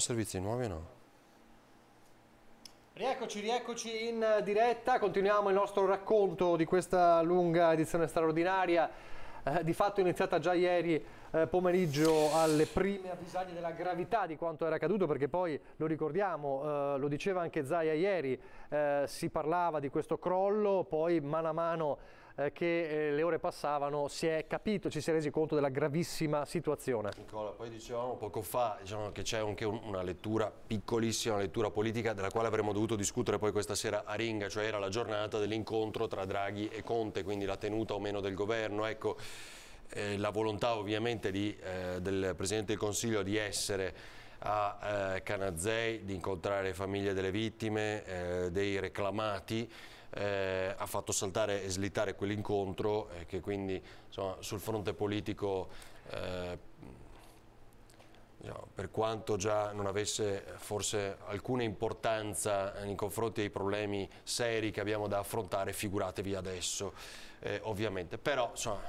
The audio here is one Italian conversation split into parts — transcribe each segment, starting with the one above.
Non servizi nuovi o no. Rieccoci, rieccoci in diretta, continuiamo il nostro racconto di questa lunga edizione straordinaria, eh, di fatto iniziata già ieri eh, pomeriggio alle prime avvisaglie della gravità di quanto era accaduto, perché poi lo ricordiamo, eh, lo diceva anche Zaia ieri, eh, si parlava di questo crollo, poi mano a mano eh, che eh, le ore passavano si è capito, ci si è resi conto della gravissima situazione. Nicola, poi dicevamo poco fa diciamo che c'è anche un, una lettura piccolissima, una lettura politica della quale avremmo dovuto discutere poi questa sera a Ringa, cioè era la giornata dell'incontro tra Draghi e Conte, quindi la tenuta o meno del governo. Ecco, eh, la volontà ovviamente di, eh, del Presidente del Consiglio di essere a eh, Canazzei, di incontrare le famiglie delle vittime, eh, dei reclamati, eh, ha fatto saltare e slittare quell'incontro e eh, che quindi insomma, sul fronte politico eh, diciamo, per quanto già non avesse forse alcuna importanza eh, nei confronti dei problemi seri che abbiamo da affrontare, figuratevi adesso eh, ovviamente. Però insomma,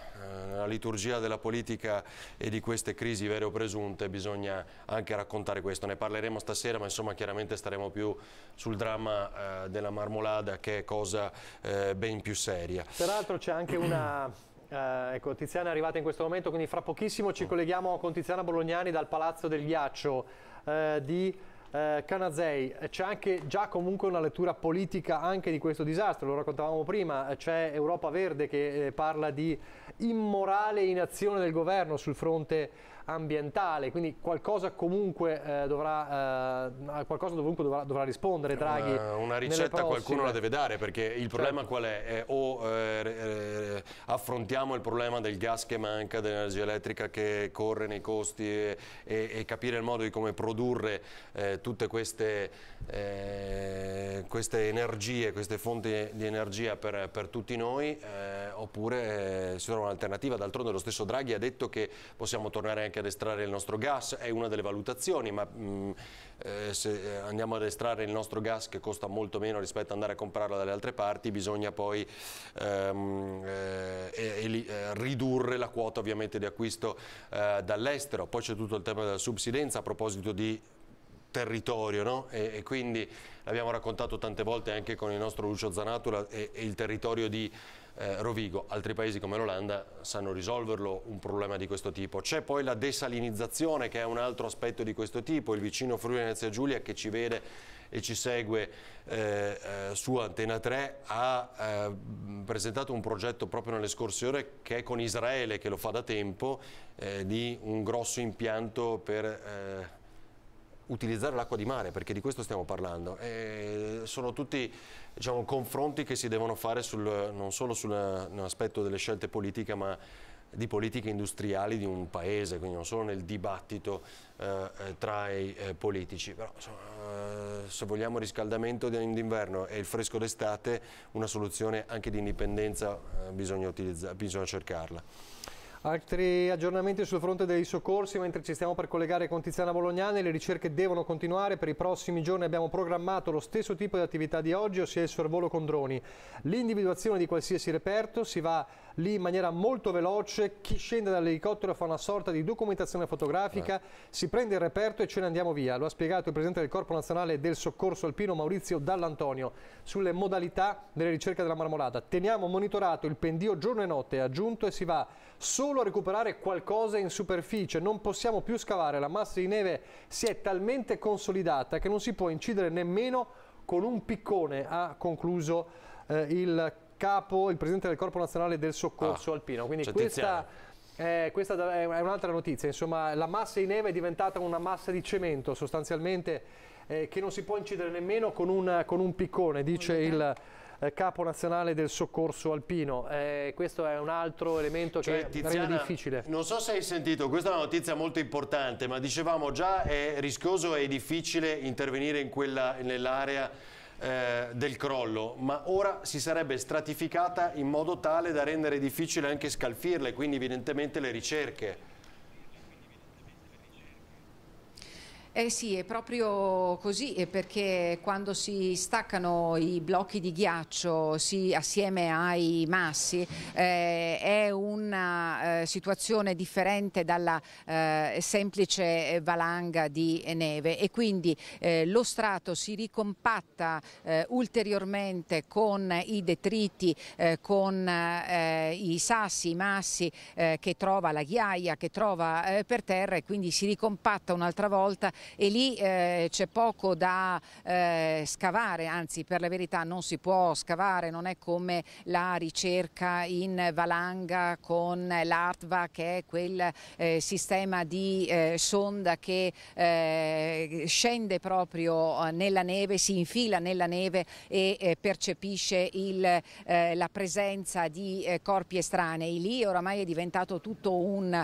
eh, la liturgia della politica e di queste crisi vere o presunte bisogna anche raccontare questo. Ne parleremo stasera, ma insomma chiaramente staremo più sul dramma eh, della marmolada che è cosa eh, ben più seria. Peraltro c'è anche una... Eh, ecco, Tiziana è arrivata in questo momento, quindi fra pochissimo ci colleghiamo con Tiziana Bolognani dal Palazzo del Ghiaccio eh, di eh, Canazei, c'è anche già comunque una lettura politica anche di questo disastro, lo raccontavamo prima, c'è Europa Verde che eh, parla di immorale inazione del governo sul fronte ambientale, quindi qualcosa comunque eh, dovrà, eh, qualcosa comunque dovrà, dovrà, rispondere Draghi. Una, una ricetta qualcuno la deve dare perché il certo. problema qual è? è o eh, eh, affrontiamo il problema del gas che manca, dell'energia elettrica che corre nei costi e, e, e capire il modo di come produrre eh, tutte queste, eh, queste, energie, queste fonti di energia per, per tutti noi oppure si trova un'alternativa. D'altronde lo stesso Draghi ha detto che possiamo tornare anche anche ad estrarre il nostro gas, è una delle valutazioni, ma mh, mm, eh, se andiamo ad estrarre il nostro gas che costa molto meno rispetto ad andare a comprarlo dalle altre parti, bisogna poi ehm, eh, eh, ridurre la quota ovviamente di acquisto eh, dall'estero. Poi c'è tutto il tema della subsidenza a proposito di territorio no? e, e, quindi l'abbiamo raccontato tante volte anche con il nostro Lucio Zanatula e, e il territorio di eh, Rovigo, altri paesi come l'Olanda sanno risolverlo un problema di questo tipo. C'è poi la desalinizzazione che è un altro aspetto di questo tipo, il vicino Friuli Venezia Giulia che ci vede e ci segue eh, eh, su Antena 3 ha eh, presentato un progetto proprio nelle scorse ore che è con Israele che lo fa da tempo eh, di un grosso impianto per eh, utilizzare l'acqua di mare, perché di questo stiamo parlando. E sono tutti diciamo, confronti che si devono fare sul, non solo sull'aspetto delle scelte politiche, ma di politiche industriali di un paese, quindi non solo nel dibattito eh, eh tra i eh, politici. Però insomma, eh, se vogliamo riscaldamento d'inverno e il fresco d'estate, una soluzione anche di indipendenza eh, bisogna, bisogna cercarla. Altri aggiornamenti sul fronte dei soccorsi, mentre ci stiamo per collegare con Tiziana Bolognani, le ricerche devono continuare, per i prossimi giorni abbiamo programmato lo stesso tipo di attività di oggi, ossia il sorvolo con droni. L'individuazione di qualsiasi reperto, si va lì in maniera molto veloce, chi scende dall'elicottero fa una sorta di documentazione fotografica, eh. si prende il reperto e ce ne andiamo via, lo ha spiegato il Presidente del Corpo Nazionale del Soccorso Alpino Maurizio Dall'Antonio, sulle modalità delle ricerche della marmolata. Teniamo monitorato il pendio giorno e notte, aggiunto e si va solo a recuperare qualcosa in superficie, non possiamo più scavare, la massa di neve si è talmente consolidata che non si può incidere nemmeno con un piccone, ha concluso eh, il capo, il presidente del Corpo Nazionale del Soccorso ah, Alpino. Quindi cioè questa, eh, questa è un'altra notizia, insomma la massa di neve è diventata una massa di cemento sostanzialmente eh, che non si può incidere nemmeno con un, con un piccone, dice il eh, capo nazionale del soccorso alpino. Eh, questo è un altro elemento cioè, che Tiziana, è difficile. Non so se hai sentito, questa è una notizia molto importante, ma dicevamo già è rischioso e difficile intervenire in nell'area eh, del crollo, ma ora si sarebbe stratificata in modo tale da rendere difficile anche scalfirle, quindi evidentemente le ricerche. Eh sì, è proprio così, perché quando si staccano i blocchi di ghiaccio si, assieme ai massi eh, è una eh, situazione differente dalla eh, semplice valanga di neve e quindi eh, lo strato si ricompatta eh, ulteriormente con i detriti, con i sassi, i massi che trova la ghiaia, che trova per terra e quindi si ricompatta un'altra volta e lì eh, c'è poco da eh, scavare, anzi per la verità non si può scavare, non è come la ricerca in valanga con l'ARTVA che è quel eh, sistema di eh, sonda che eh, scende proprio eh, nella neve, si infila nella neve e percepisce il, la presenza di corpi estranei. Lì oramai è diventato tutto un,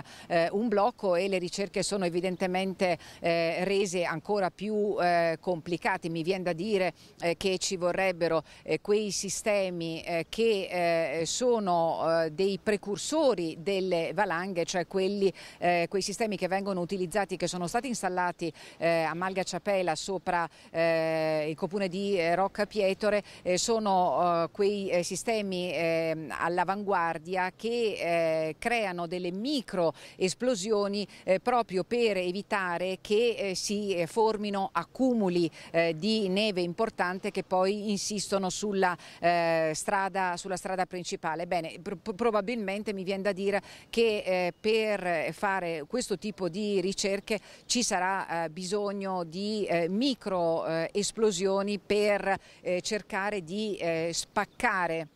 un blocco e le ricerche sono evidentemente eh, rese ancora più eh, complicate. Mi viene da dire eh, che ci vorrebbero eh, quei sistemi eh, che eh, sono eh, dei precursori delle valanghe, cioè quelli, quei sistemi che vengono utilizzati, che sono stati installati a Malga Ciapela sopra il comune di Rocca Pietore, sono quei sistemi ehm, all'avanguardia che creano delle micro esplosioni proprio per evitare che si eh, formino accumuli eh, di neve importante che poi insistono sulla, eh, strada, sulla strada, principale. Bene, pr probabilmente mi viene da dire che per fare questo tipo di ricerche ci sarà bisogno di micro esplosioni per cercare di spaccare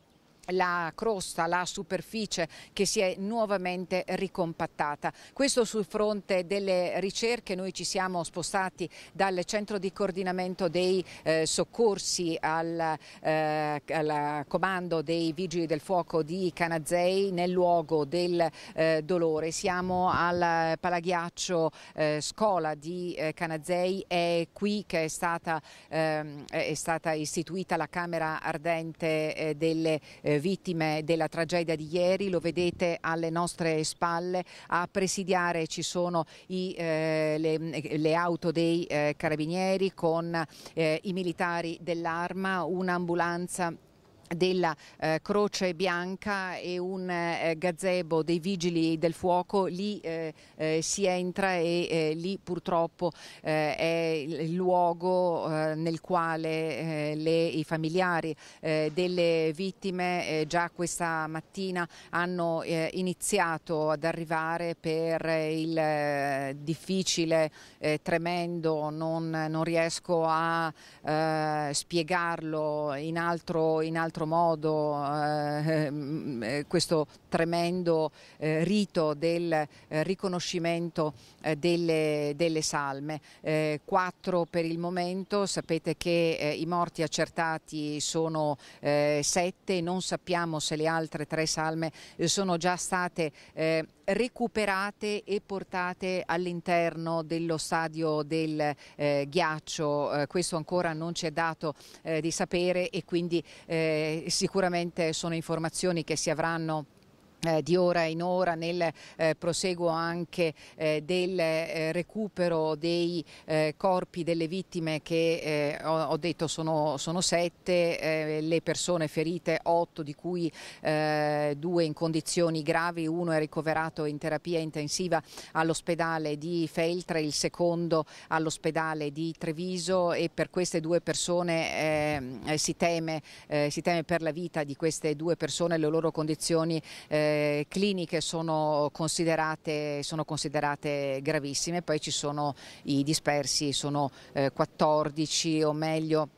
la crosta, la superficie che si è nuovamente ricompattata. Questo sul fronte delle ricerche, noi ci siamo spostati dal centro di coordinamento dei eh, soccorsi al, eh, al, comando dei vigili del fuoco di Canazzei nel luogo del eh, dolore. Siamo al palaghiaccio eh, scola di eh, Canazzei, è qui che è stata, ehm, è stata, istituita la Camera Ardente eh, delle eh, vittime della tragedia di ieri, lo vedete alle nostre spalle, a presidiare ci sono i, eh, le, le, auto dei eh, carabinieri con eh, i militari dell'arma, un'ambulanza della eh, Croce Bianca e un eh, gazebo dei vigili del fuoco, lì eh, eh si entra e eh, lì purtroppo eh, è il luogo nel quale le, i familiari delle vittime già questa mattina hanno iniziato ad arrivare per il difficile, tremendo, non, non, riesco a spiegarlo in altro, in altro altro modo eh, mm, eh, questo tremendo eh, rito del eh, riconoscimento eh, delle, delle, salme, eh, quattro per il momento, sapete che eh, i morti accertati sono sette, non sappiamo se le altre tre salme sono già state recuperate e portate all'interno dello stadio del eh, ghiaccio. Eh, questo ancora non ci è dato eh, di sapere e quindi sicuramente sono informazioni che si avranno eh, di ora in ora nel eh, proseguo anche eh, del eh, recupero dei eh, corpi delle vittime che eh, ho, ho, detto sono, sono sette, le persone ferite otto di cui due in condizioni gravi, uno è ricoverato in terapia intensiva all'ospedale di Feltre, il secondo all'ospedale di Treviso e per queste due persone ehm, si teme, si, teme, per la vita di queste due persone le loro condizioni eh, eh, cliniche sono considerate, sono considerate, gravissime, poi ci sono i dispersi, sono eh, 14 o meglio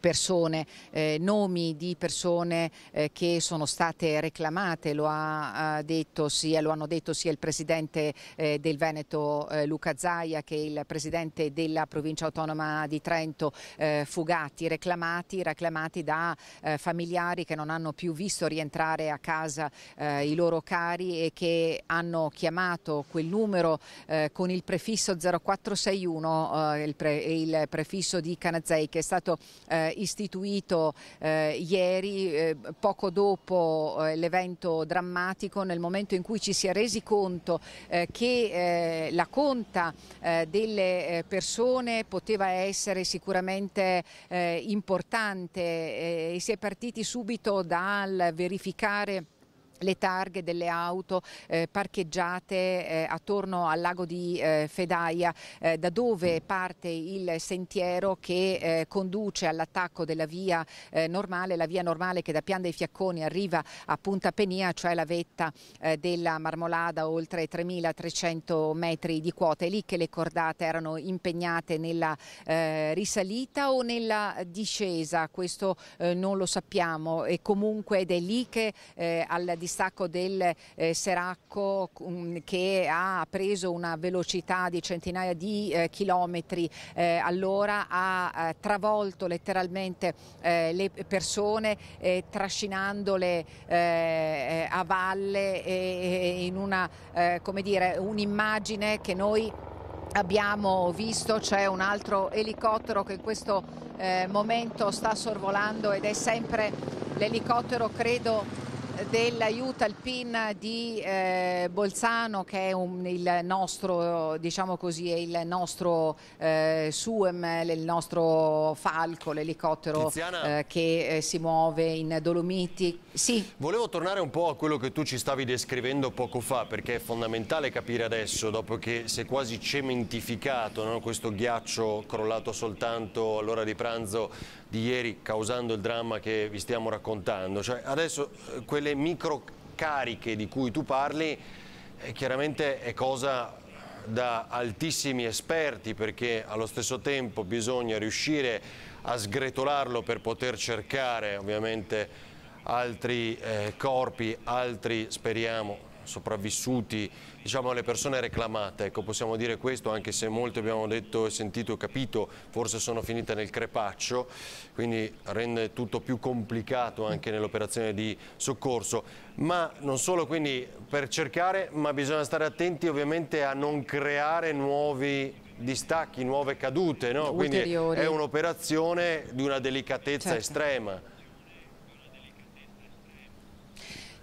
persone, eh, nomi di persone eh, che sono state reclamate, lo, ha, detto sia, lo hanno detto sia il Presidente eh, del Veneto eh, Luca Zaia che il Presidente della Provincia Autonoma di Trento eh, Fugati, reclamati, reclamati da eh, familiari che non hanno più visto rientrare a casa i loro cari e che hanno chiamato quel numero con il prefisso 0461, il, pre, il prefisso di Canazzei che è stato eh, eh, istituito eh, ieri, eh, poco dopo l'evento drammatico, nel momento in cui ci si è resi conto che la conta delle persone poteva essere sicuramente importante e si è partiti subito dal verificare le targhe delle auto eh, parcheggiate eh, attorno al lago di eh, Fedaia, eh, da dove parte il sentiero che eh, conduce all'attacco della via eh, normale, la via normale che da Pian dei Fiacconi arriva a Punta Penia, cioè la vetta della Marmolada, oltre 3.300 metri di quota. È lì che le cordate erano impegnate nella risalita o nella discesa, questo non lo sappiamo e comunque ed è lì che al discorso distacco del eh, Seracco mm, che ha preso una velocità di centinaia di eh, chilometri eh, all'ora, ha eh, travolto letteralmente eh, le persone eh, trascinandole a valle e, e in una, come dire, un'immagine che noi abbiamo visto c'è un altro elicottero che in questo eh, momento sta sorvolando ed è sempre l'elicottero credo dell'aiuto al PIN di eh, Bolzano che è un, il nostro, diciamo così, è il nostro eh, SUEM, il nostro falco, l'elicottero eh, che eh, si muove in Dolomiti. Sì. Volevo tornare un po' a quello che tu ci stavi descrivendo poco fa perché è fondamentale capire adesso dopo che si è quasi cementificato no? questo ghiaccio crollato soltanto all'ora di pranzo di ieri causando il dramma che vi stiamo raccontando. Cioè, adesso eh, quelle quelle microcariche di cui tu parli eh, chiaramente è cosa da altissimi esperti perché allo stesso tempo bisogna riuscire a sgretolarlo per poter cercare ovviamente altri eh, corpi, altri speriamo sopravvissuti diciamo, alle persone reclamate, ecco, possiamo dire questo anche se molti abbiamo detto, e sentito e capito, forse sono finite nel crepaccio, quindi rende tutto più complicato anche nell'operazione di soccorso, ma non solo quindi per cercare, ma bisogna stare attenti ovviamente a non creare nuovi distacchi, nuove cadute, no? quindi è un'operazione di una delicatezza certo. estrema.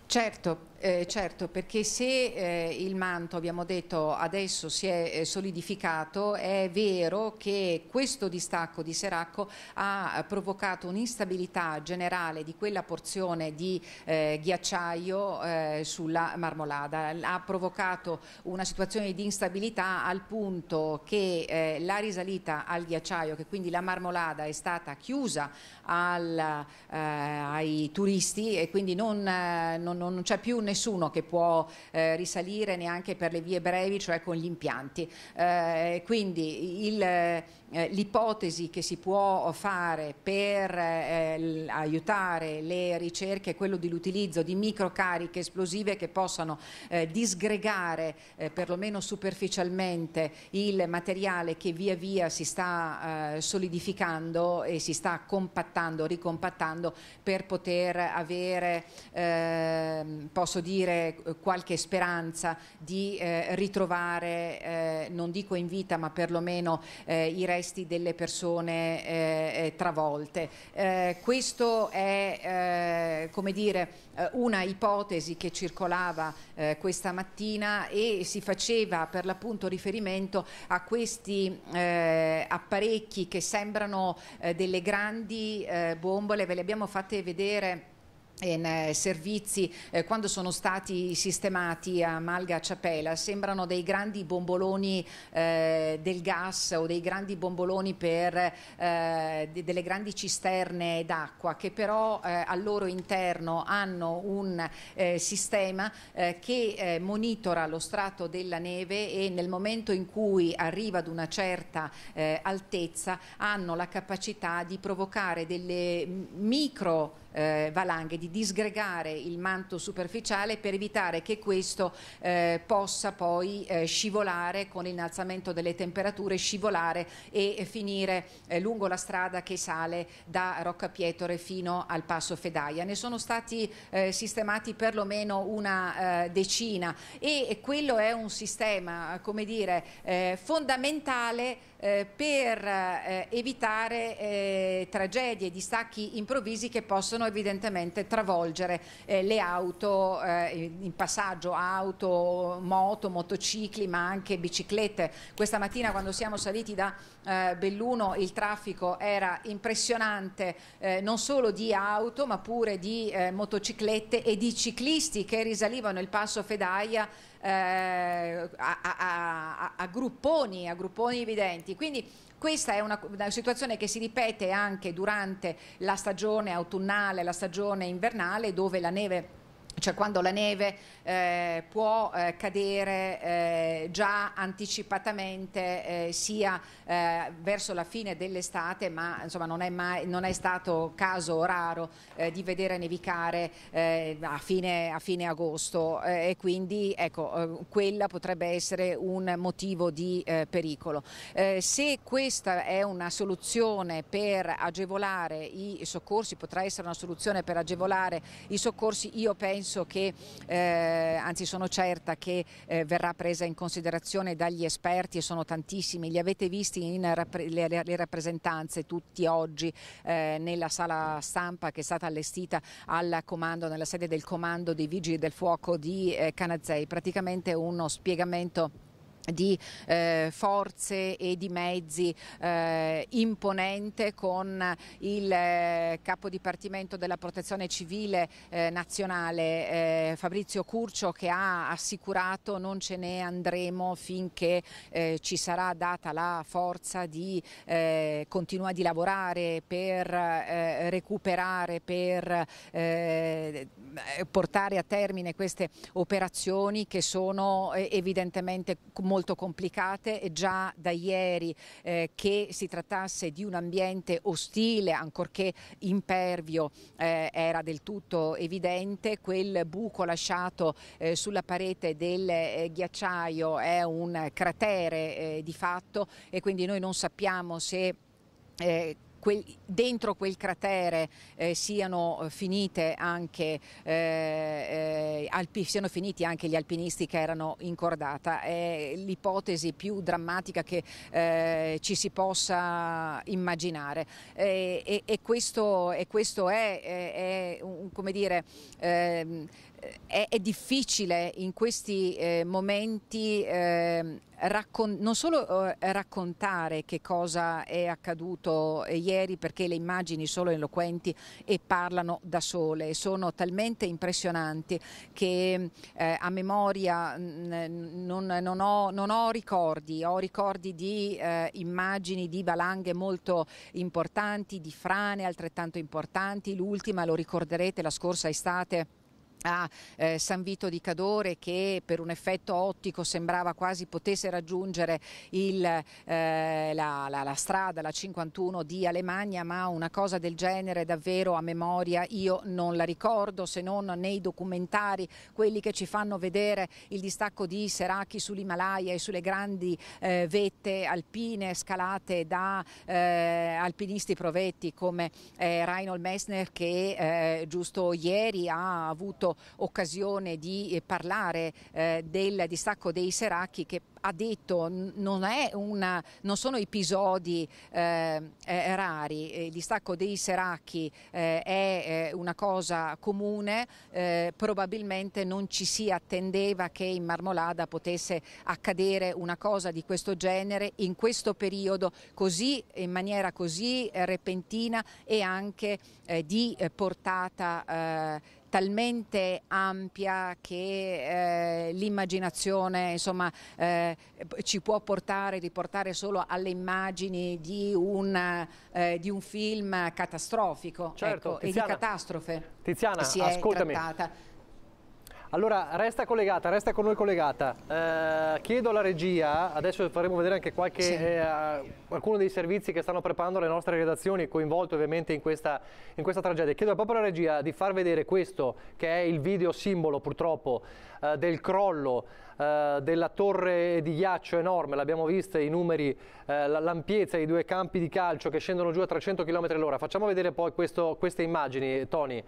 Certo, eh, certo, perché se eh, il manto, abbiamo detto, adesso si è eh, solidificato, è vero che questo distacco di Seracco ha provocato un'instabilità generale di quella porzione di eh, ghiacciaio eh, sulla Marmolada, ha provocato una situazione di instabilità al punto che eh, la risalita al ghiacciaio, che quindi la Marmolada è stata chiusa al, ai turisti e quindi non, non, non c'è più una nessuno che può eh, risalire neanche per le vie brevi, cioè con gli impianti. Eh, quindi eh, l'ipotesi che si può fare per eh, aiutare le ricerche è quello dell'utilizzo di microcariche esplosive che possano eh, disgregare eh, perlomeno superficialmente il materiale che via via si sta eh, solidificando e si sta compattando, ricompattando per poter avere, ehm, posso dire, qualche speranza di eh, ritrovare, eh, non dico in vita, ma perlomeno eh, i resti delle persone travolte. Quindi questo è eh, dire, eh, una ipotesi che circolava eh, questa mattina e si faceva per l'appunto riferimento a questi eh, apparecchi che sembrano eh, delle grandi eh, bombole, ve le abbiamo fatte vedere in eh, servizi eh, quando sono stati sistemati a Malga Ciapela sembrano dei grandi bomboloni eh, del gas o dei grandi bomboloni per eh, de delle grandi cisterne d'acqua che però eh, al loro interno hanno un eh, sistema che monitora lo strato della neve e nel momento in cui arriva ad una certa altezza hanno la capacità di provocare delle micro eh, valanghe, di disgregare il manto superficiale per evitare che questo eh, possa poi eh, scivolare con l'innalzamento delle temperature, scivolare e finire eh, lungo la strada che sale da Rocca Pietore fino al Passo Fedaia. Ne sono stati eh, sistemati perlomeno una eh, decina e quello è un sistema, come dire, fondamentale eh, per eh, evitare eh, tragedie, distacchi improvvisi che possono evidentemente travolgere eh, le auto eh, in passaggio, auto, moto, motocicli ma anche biciclette. Questa mattina quando siamo saliti da Belluno il traffico era impressionante non solo di auto ma pure di motociclette e di ciclisti che risalivano il passo Fedaia eh, a, a, a, grupponi, a grupponi evidenti. Quindi questa è una, una, situazione che si ripete anche durante la stagione autunnale, la stagione invernale, dove la neve cioè quando la neve eh, può eh, cadere eh, già anticipatamente eh, sia eh, verso la fine dell'estate, ma insomma non è, mai, non è stato caso raro eh, di vedere nevicare a fine, a, fine, agosto e quindi ecco, quella potrebbe essere un motivo di pericolo. se questa è una soluzione per agevolare i soccorsi, potrà essere una soluzione per agevolare i soccorsi, io penso penso che, eh, anzi sono certa che eh, verrà presa in considerazione dagli esperti e sono tantissimi, li avete visti in rappre le, le, rappresentanze tutti oggi eh, nella sala stampa che è stata allestita al comando, nella sede del comando dei vigili del fuoco di eh, Canazzei, praticamente uno spiegamento di eh, forze e di mezzi eh, imponente con il eh, dipartimento della protezione civile eh, nazionale eh, Fabrizio Curcio che ha assicurato non ce ne andremo finché eh, ci sarà data la forza di eh, continuare di lavorare per recuperare, per portare a termine queste operazioni che sono evidentemente molto molto complicate già da ieri eh, che si trattasse di un ambiente ostile, ancorché impervio eh, era del tutto evidente, quel buco lasciato eh, sulla parete del eh, ghiacciaio è un cratere eh, di fatto e quindi noi non sappiamo se eh, quel, dentro quel cratere eh, siano, eh, finite anche, eh, eh, alpi, siano finiti anche gli alpinisti che erano in cordata. È l'ipotesi più drammatica che eh, ci si possa immaginare e, eh, e, e questo, e questo è, è, è un, come dire, ehm, è, è, difficile in questi eh, momenti eh, raccon- non solo eh, raccontare che cosa è accaduto eh, ieri perché le immagini sono eloquenti e parlano da sole, sono talmente impressionanti che eh, a memoria mh, non, non, ho, non, ho, ricordi, ho ricordi di eh, immagini di valanghe molto importanti, di frane altrettanto importanti, l'ultima lo ricorderete la scorsa estate a eh, San Vito di Cadore che per un effetto ottico sembrava quasi potesse raggiungere il, eh, la, la, la, strada, la 51 di Alemagna, ma una cosa del genere davvero a memoria io non la ricordo se non nei documentari, quelli che ci fanno vedere il distacco di Seracchi sull'Himalaya e sulle grandi eh, vette alpine scalate da eh, alpinisti provetti come eh, Reinhold Messner che eh, giusto ieri ha avuto avuto occasione di eh, parlare eh, del distacco dei Seracchi che ha detto non, una, non sono episodi eh, eh rari, eh, il distacco dei Seracchi è una cosa comune, probabilmente non ci si attendeva che in Marmolada potesse accadere una cosa di questo genere in questo periodo così, in maniera così repentina e anche di portata talmente ampia che eh, l'immaginazione insomma, eh, ci può portare, riportare solo alle immagini di un, eh, di un film catastrofico certo, ecco, e di catastrofe. Tiziana, ascoltami. Trattata. Allora, resta collegata, resta con noi collegata. Eh, chiedo alla regia, adesso faremo vedere anche qualche, sì. eh, alcuni dei servizi che stanno preparando le nostre redazioni, coinvolte ovviamente in questa, in questa, tragedia. Chiedo proprio alla regia di far vedere questo, che è il video simbolo purtroppo eh, del crollo eh, della torre di ghiaccio enorme, l'abbiamo vista i numeri, eh, l'ampiezza i due campi di calcio che scendono giù a 300 km all'ora. Facciamo vedere poi questo, queste immagini, Tony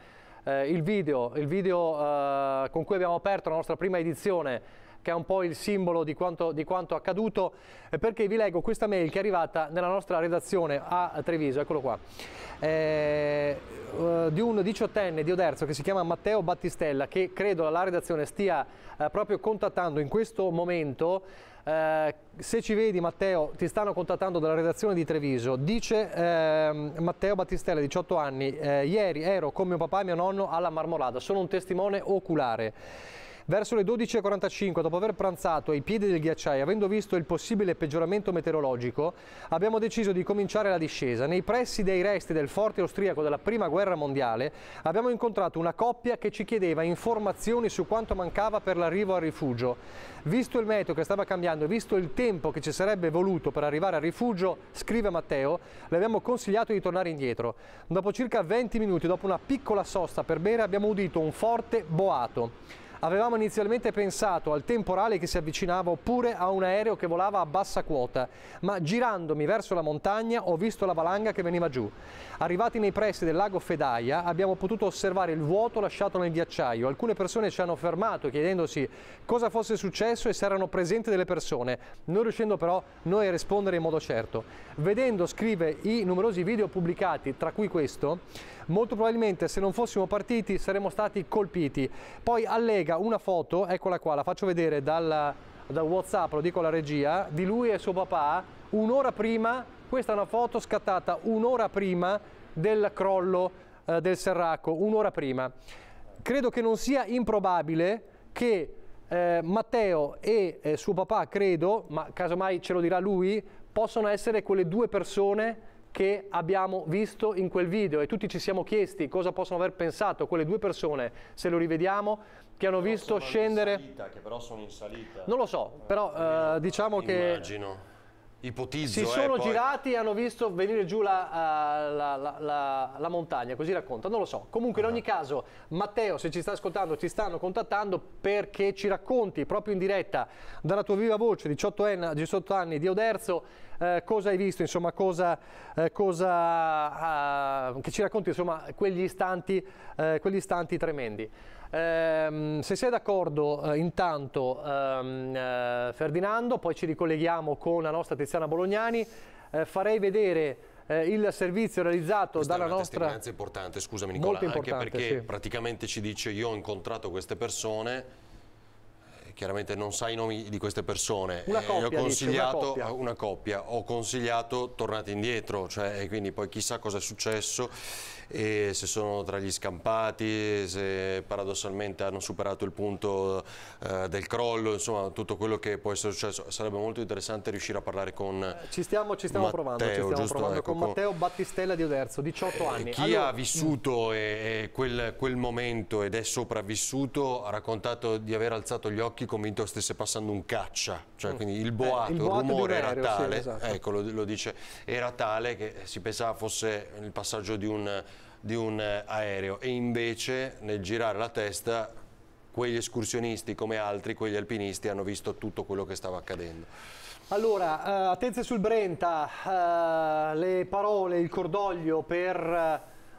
eh, il video, il video eh, con cui abbiamo aperto la nostra prima edizione che è un po' il simbolo di quanto, di quanto accaduto, perché vi leggo questa mail che è arrivata nella nostra redazione a Treviso, eccolo qua, eh, eh, di un diciottenne di Oderzo che si chiama Matteo Battistella, che credo la redazione stia eh, proprio contattando in questo momento eh, se ci vedi Matteo, ti stanno contattando dalla redazione di Treviso, dice eh, Matteo Battistella, 18 anni, eh, ieri ero con mio papà e mio nonno alla Marmolada, sono un testimone oculare. Verso le 12.45, dopo aver pranzato ai piedi del ghiacciaio, e avendo visto il possibile peggioramento meteorologico, abbiamo deciso di cominciare la discesa. Nei pressi dei resti del forte austriaco della Prima Guerra Mondiale abbiamo incontrato una coppia che ci chiedeva informazioni su quanto mancava per l'arrivo al rifugio. Visto il meteo che stava cambiando e visto il tempo che ci sarebbe voluto per arrivare al rifugio, scrive Matteo, le abbiamo consigliato di tornare indietro. Dopo circa 20 minuti, dopo una piccola sosta per bere, abbiamo udito un forte boato. Avevamo inizialmente pensato al temporale che si avvicinava oppure a un aereo che volava a bassa quota, ma girandomi verso la montagna ho visto la valanga che veniva giù. Arrivati nei pressi del lago Fedaia abbiamo potuto osservare il vuoto lasciato nel ghiacciaio. Alcune persone ci hanno fermato chiedendosi cosa fosse successo e se erano presenti delle persone, non riuscendo però noi a rispondere in modo certo. Vedendo, scrive, i numerosi video pubblicati, tra cui questo, molto probabilmente se non fossimo partiti saremmo stati colpiti. Poi allega una foto, eccola qua, la faccio vedere dal, dal Whatsapp, lo dico alla regia, di lui e suo papà un'ora prima, questa è una foto scattata un'ora prima del crollo eh, del Serracco, un'ora prima. Credo che non sia improbabile che eh, Matteo e eh, suo papà, credo, ma casomai ce lo dirà lui, possono essere quelle due persone che abbiamo visto in quel video e tutti ci siamo chiesti cosa possono aver pensato quelle due persone, se lo rivediamo, che hanno però visto scendere... Salita, che però sono in salita. Non lo so, però eh, diciamo che... Immagino. Ipotizzo, si eh, sono eh, girati e hanno visto venire giù eh, la, la, la, la, montagna, così racconta, non lo so. Comunque in ogni ah. caso, Matteo, se ci sta ascoltando, ci stanno contattando perché ci racconti proprio in diretta dalla tua viva voce, 18 anni di Oderzo, eh, cosa hai visto, insomma, cosa, eh, cosa, ah, che ci racconti insomma, quegli, istanti, eh, quegli istanti tremendi. Eh, se sei d'accordo, eh, intanto ehm, eh, Ferdinando, poi ci ricolleghiamo con la nostra Tiziana Bolognani, eh, farei vedere il servizio realizzato Questa dalla nostra... una è importante, scusami Nicola, Molto importante, anche perché sì. praticamente ci dice io ho incontrato queste persone chiaramente non sai i nomi di queste persone. Una eh, coppia, ho consigliato dice, una, coppia. una coppia. ho consigliato tornate indietro, cioè, quindi poi chissà cosa è successo, e se sono tra gli scampati, se paradossalmente hanno superato il punto eh, del crollo, insomma tutto quello che può essere successo. Sarebbe molto interessante riuscire a parlare con Ci stiamo, ci stiamo Matteo, provando, ci stiamo giusto, provando ecco, con Matteo Battistella di Oderzo, 18 eh, anni. Chi allora... ha mm. vissuto e, e quel, quel momento ed è sopravvissuto ha raccontato di aver alzato gli occhi convinto stesse passando un caccia, cioè mm. quindi il eh, boato, eh, il, boato rumore era aereo, tale, sì, esatto. ecco lo, lo, dice, era tale che si pensava fosse il passaggio di un, di un eh, aereo e invece nel girare la testa quegli escursionisti come altri, quegli alpinisti hanno visto tutto quello che stava accadendo. Allora, eh, attenzione sul Brenta, eh, le parole, il cordoglio per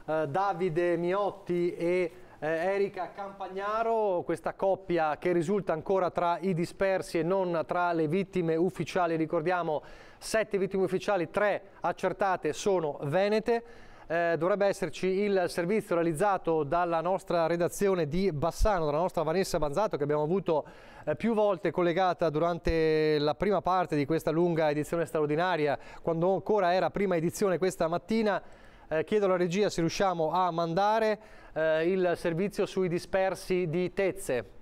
eh, Davide Miotti e eh, Erika Campagnaro, questa coppia che risulta ancora tra i dispersi e non tra le vittime ufficiali, ricordiamo sette vittime ufficiali, tre accertate sono venete. Eh, dovrebbe esserci il servizio realizzato dalla nostra redazione di Bassano, dalla nostra Vanessa Banzato che abbiamo avuto eh, più volte collegata durante la prima parte di questa lunga edizione straordinaria, quando ancora era prima edizione questa mattina eh, chiedo alla regia se riusciamo a mandare eh, il servizio sui dispersi di Tezze.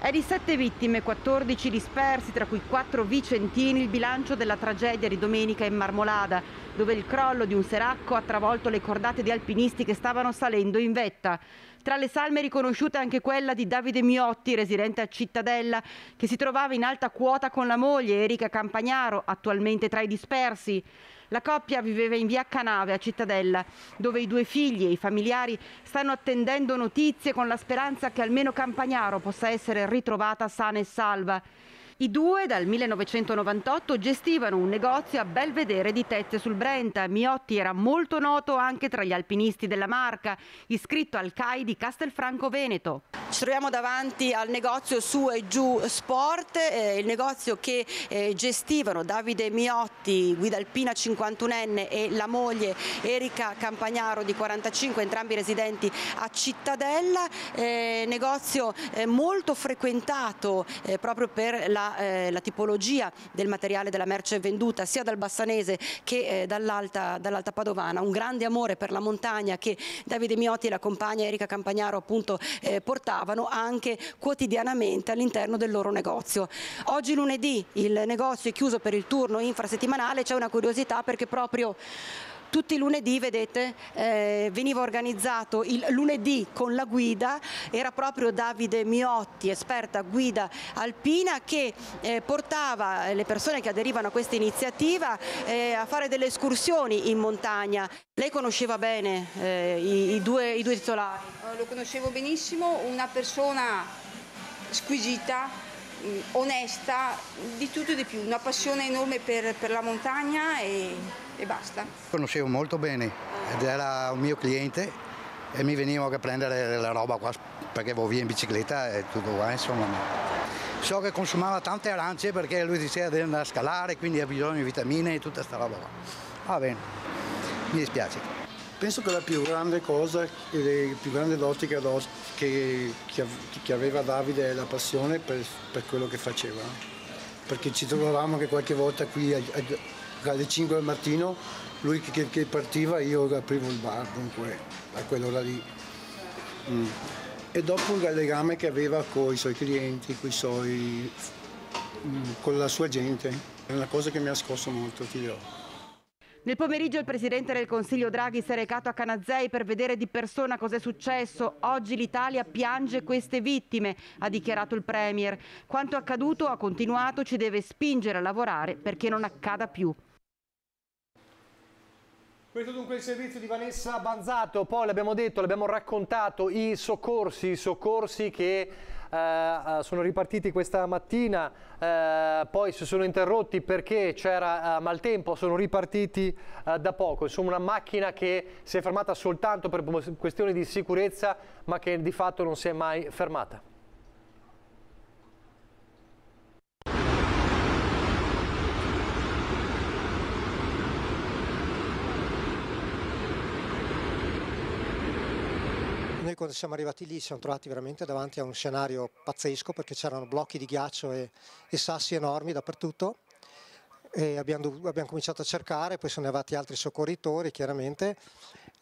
È di sette vittime, 14 dispersi, tra cui quattro vicentini, il bilancio della tragedia di domenica in Marmolada, dove il crollo di un seracco ha travolto le cordate di alpinisti che stavano salendo in vetta. Tra le salme riconosciute anche quella di Davide Miotti, residente a Cittadella, che si trovava in alta quota con la moglie Erika Campagnaro, attualmente tra i dispersi. La coppia viveva in via Canave a Cittadella, dove i due figli e i familiari stanno attendendo notizie con la speranza che almeno Campagnaro possa essere ritrovata sana e salva. I due dal 1998 gestivano un negozio a Belvedere di Tezze sul Brenta. Miotti era molto noto anche tra gli alpinisti della marca, iscritto al CAI di Castelfranco Veneto. Ci troviamo davanti al negozio su e giù sport, eh, il negozio che eh, gestivano Davide Miotti, guida alpina 51enne e la moglie Erika Campagnaro di 45, entrambi residenti a Cittadella, eh, negozio eh, molto frequentato eh, proprio per la la, eh, la, tipologia del materiale della merce venduta sia dal Bassanese che eh, dall'Alta dall Padovana, un grande amore per la montagna che Davide Miotti e la compagna Erika Campagnaro appunto eh, portavano anche quotidianamente all'interno del loro negozio. Oggi lunedì il negozio è chiuso per il turno infrasettimanale, c'è una curiosità perché proprio tutti i lunedì, vedete, eh, veniva organizzato il lunedì con la guida, era proprio Davide Miotti, esperta guida alpina, che eh, portava le persone che aderivano a questa iniziativa eh, a fare delle escursioni in montagna. Lei conosceva bene eh, i, i, due, i due titolari? Eh, lo conoscevo benissimo, una persona squisita, mm, onesta, di tutto e di più, una passione enorme per, per la montagna e e basta. Conoscevo molto bene ed era un mio cliente e mi venivo a prendere la roba qua perché avevo via in bicicletta e tutto qua, insomma. So che consumava tante arance perché lui diceva di andare a scalare, quindi ha bisogno di vitamine e tutta sta roba qua. Va bene, mi dispiace. Penso che la più grande cosa, la più grande dote che, che, che, aveva Davide è la passione per, per quello che faceva. Perché ci trovavamo che qualche volta qui alle 5 del mattino lui che, che partiva io aprivo il bar, dunque a quell'ora lì. Mm. E dopo il legame che aveva con i suoi clienti, suoi, mm, con la sua gente, è una cosa che mi ha scosso molto, ti dirò. Nel pomeriggio il Presidente del Consiglio Draghi si è recato a Canazzei per vedere di persona cosa è successo. Oggi l'Italia piange queste vittime, ha dichiarato il Premier. Quanto accaduto, ha continuato, ci deve spingere a lavorare perché non accada più. Questo dunque è il servizio di Vanessa Banzato, poi l'abbiamo detto, l'abbiamo raccontato, i soccorsi, i soccorsi che eh, eh sono ripartiti questa mattina, eh, poi si sono interrotti perché c'era eh, maltempo, sono ripartiti eh, da poco, insomma una macchina che si è fermata soltanto per questioni di sicurezza ma che di fatto non si è mai fermata. noi quando siamo arrivati lì siamo trovati veramente davanti a un scenario pazzesco perché c'erano blocchi di ghiaccio e, e sassi enormi dappertutto e abbiamo, abbiamo cominciato a cercare, poi sono arrivati altri soccorritori chiaramente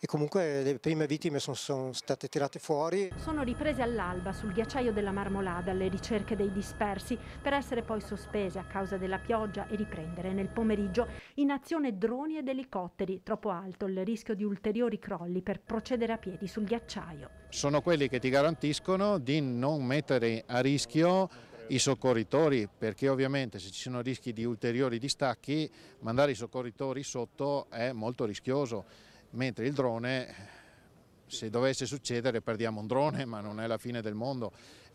e comunque le prime vittime sono, sono state tirate fuori. Sono riprese all'alba sul ghiacciaio della Marmolada alle ricerche dei dispersi per essere poi sospese a causa della pioggia e riprendere nel pomeriggio in azione droni ed elicotteri, troppo alto il rischio di ulteriori crolli per procedere a piedi sul ghiacciaio. Sono quelli che ti garantiscono di non mettere a rischio i soccorritori, perché ovviamente se ci sono rischi di ulteriori distacchi, mandare i soccorritori sotto è molto rischioso mentre il drone, se dovesse succedere perdiamo un drone ma non è la fine del mondo,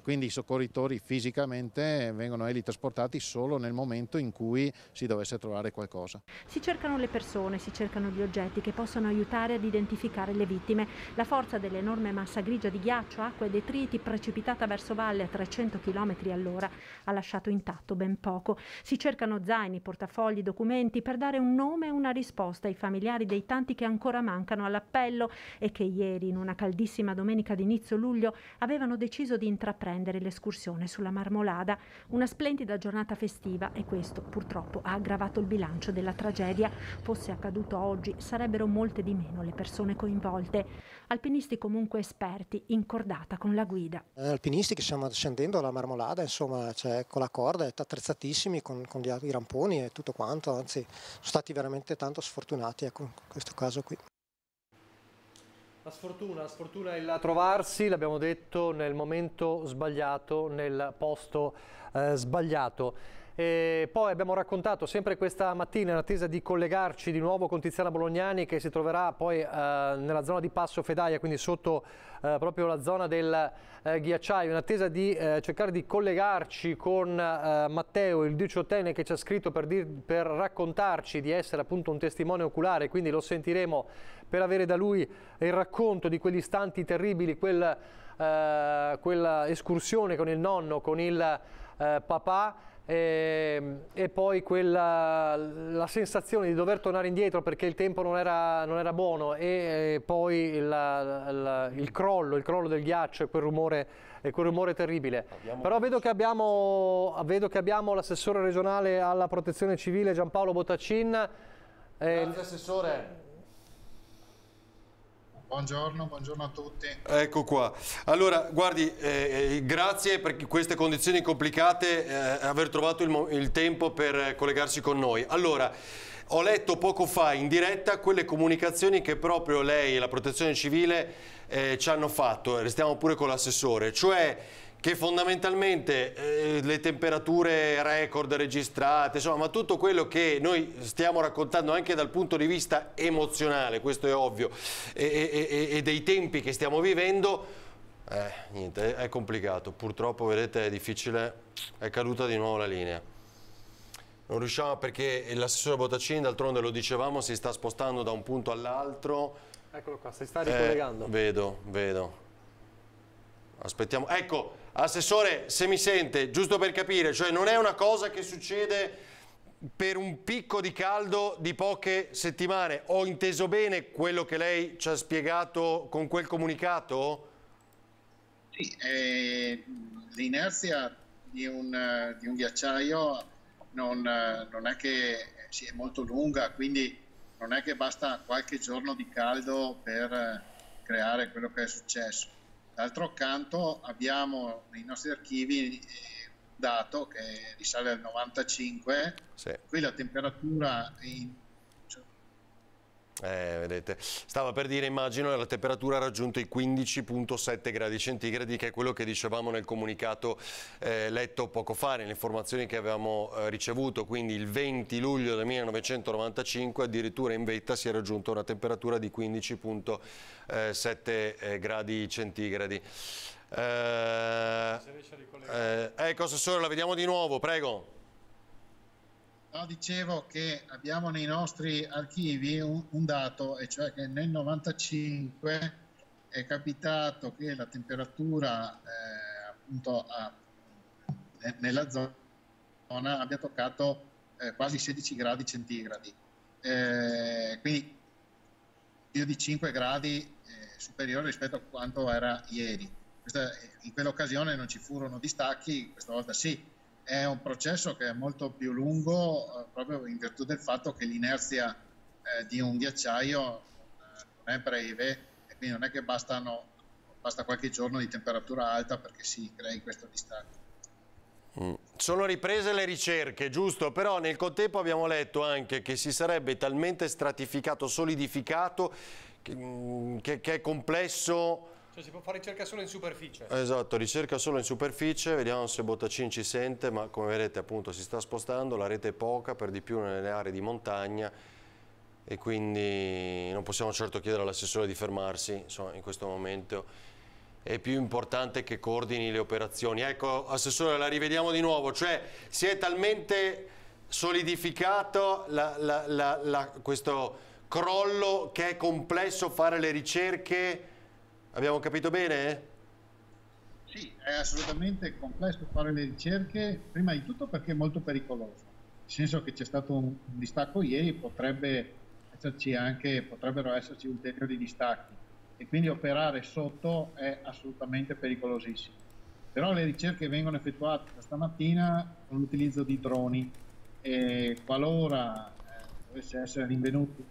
quindi i soccorritori fisicamente vengono elitrasportati solo nel momento in cui si dovesse trovare qualcosa. Si cercano le persone, si cercano gli oggetti che possono aiutare ad identificare le vittime. La forza dell'enorme massa grigia di ghiaccio, acqua e detriti precipitata verso valle a 300 km all'ora ha lasciato intatto ben poco. Si cercano zaini, portafogli, documenti per dare un nome e una risposta ai familiari dei tanti che ancora mancano all'appello e che ieri, in una caldissima domenica d'inizio luglio, avevano deciso di intraprendere sospendere l'escursione sulla Marmolada, una splendida giornata festiva e questo purtroppo ha aggravato il bilancio della tragedia. Fosse accaduto oggi sarebbero molte di meno le persone coinvolte, alpinisti comunque esperti in cordata con la guida. Eh, alpinisti che stiamo scendendo la Marmolada, insomma, cioè, con la corda, attrezzatissimi con, con gli, i ramponi e tutto quanto, anzi sono stati veramente tanto sfortunati ecco, in questo caso qui. La sfortuna, la sfortuna è il trovarsi, l'abbiamo detto, nel momento sbagliato, nel posto eh, sbagliato. E poi abbiamo raccontato sempre questa mattina in attesa di collegarci di nuovo con Tiziana Bolognani che si troverà poi eh, nella zona di Passo Fedaia, quindi sotto eh, proprio la zona del eh, ghiacciaio, in attesa di eh, cercare di collegarci con eh, Matteo, il diciottenne che ci ha scritto per, dir, per raccontarci di essere appunto un testimone oculare, quindi lo sentiremo per avere da lui il racconto di quegli istanti terribili, quel, eh, quella escursione con il nonno, con il eh, papà e, ehm, e poi quella, la sensazione di dover tornare indietro perché il tempo non era, non era buono e, e eh, poi la, la, il, crollo, il crollo del ghiaccio e quel rumore, e quel rumore terribile. Abbiamo Però vedo che abbiamo, abbiamo l'assessore regionale alla protezione civile Giampaolo Bottaccin. Grazie eh, assessore. Buongiorno, buongiorno, a tutti. Ecco qua. Allora, guardi, eh, eh grazie per queste condizioni complicate, eh, aver trovato il, il tempo per collegarsi con noi. Allora, ho letto poco fa in diretta quelle comunicazioni che proprio lei e la Protezione Civile eh, ci hanno fatto, restiamo pure con l'assessore, cioè che fondamentalmente eh, le temperature record registrate, insomma, tutto quello che noi stiamo raccontando anche dal punto di vista emozionale, questo è ovvio, e, e, e dei tempi che stiamo vivendo, eh, niente, è complicato. Purtroppo, vedete, è difficile, è caduta di nuovo la linea. Non riusciamo perché l'assessore Botaccini, d'altronde lo dicevamo, si sta spostando da un punto all'altro. Eccolo qua, si sta ricollegando. Eh, vedo, vedo. Aspettiamo, ecco, Assessore, se mi sente, giusto per capire, cioè non è una cosa che succede per un picco di caldo di poche settimane. Ho inteso bene quello che lei ci ha spiegato con quel comunicato? Sì, eh, l'inerzia di, di un, ghiacciaio non, non è che sia molto lunga, quindi non è che basta qualche giorno di caldo per creare quello che è successo. D'altro canto abbiamo nei nostri archivi eh, dato che risale al 95, sì. qui la temperatura in eh, vedete, stava per dire, immagino, la temperatura ha raggiunto i 15.7 gradi centigradi, che è quello che dicevamo nel comunicato eh, letto poco fa, nelle informazioni che avevamo eh, ricevuto, quindi il 20 luglio del 1995 addirittura in vetta si è raggiunta una temperatura di 15.7 eh, gradi centigradi. Eh, ecco, eh, assessore, la vediamo di nuovo, prego. No, dicevo che abbiamo nei nostri archivi un, un dato, e cioè che nel 95 è capitato che la temperatura eh, appunto a, nella zona abbia toccato eh, quasi 16 gradi centigradi. Eh, quindi più di 5 gradi eh, superiore rispetto a quanto era ieri. Questa, in quell'occasione non ci furono distacchi, questa volta sì, è un processo che è molto più lungo eh, proprio in virtù del fatto che l'inerzia eh, di un ghiacciaio eh, non è breve e quindi non è che bastano, basta qualche giorno di temperatura alta perché si crei questo distacco. Mm. Sono riprese le ricerche, giusto? Però nel contempo abbiamo letto anche che si sarebbe talmente stratificato, solidificato, che, mm, che è complesso cioè si può fare ricerca solo in superficie? Esatto, ricerca solo in superficie, vediamo se Bottacin ci sente, ma come vedete appunto si sta spostando, la rete è poca, per di più nelle aree di montagna e quindi non possiamo certo chiedere all'assessore di fermarsi insomma, in questo momento. È più importante che coordini le operazioni. Ecco, assessore, la rivediamo di nuovo, cioè si è talmente solidificato la, la, la, questo crollo che è complesso fare le ricerche Abbiamo capito bene? Sì, è assolutamente complesso fare le ricerche, prima di tutto perché è molto pericoloso, nel senso che c'è stato un distacco ieri, potrebbe esserci anche, potrebbero esserci ulteriori distacchi e quindi operare sotto è assolutamente pericolosissimo. Però le ricerche vengono effettuate questa mattina con l'utilizzo di droni e qualora eh, dovesse essere rinvenuto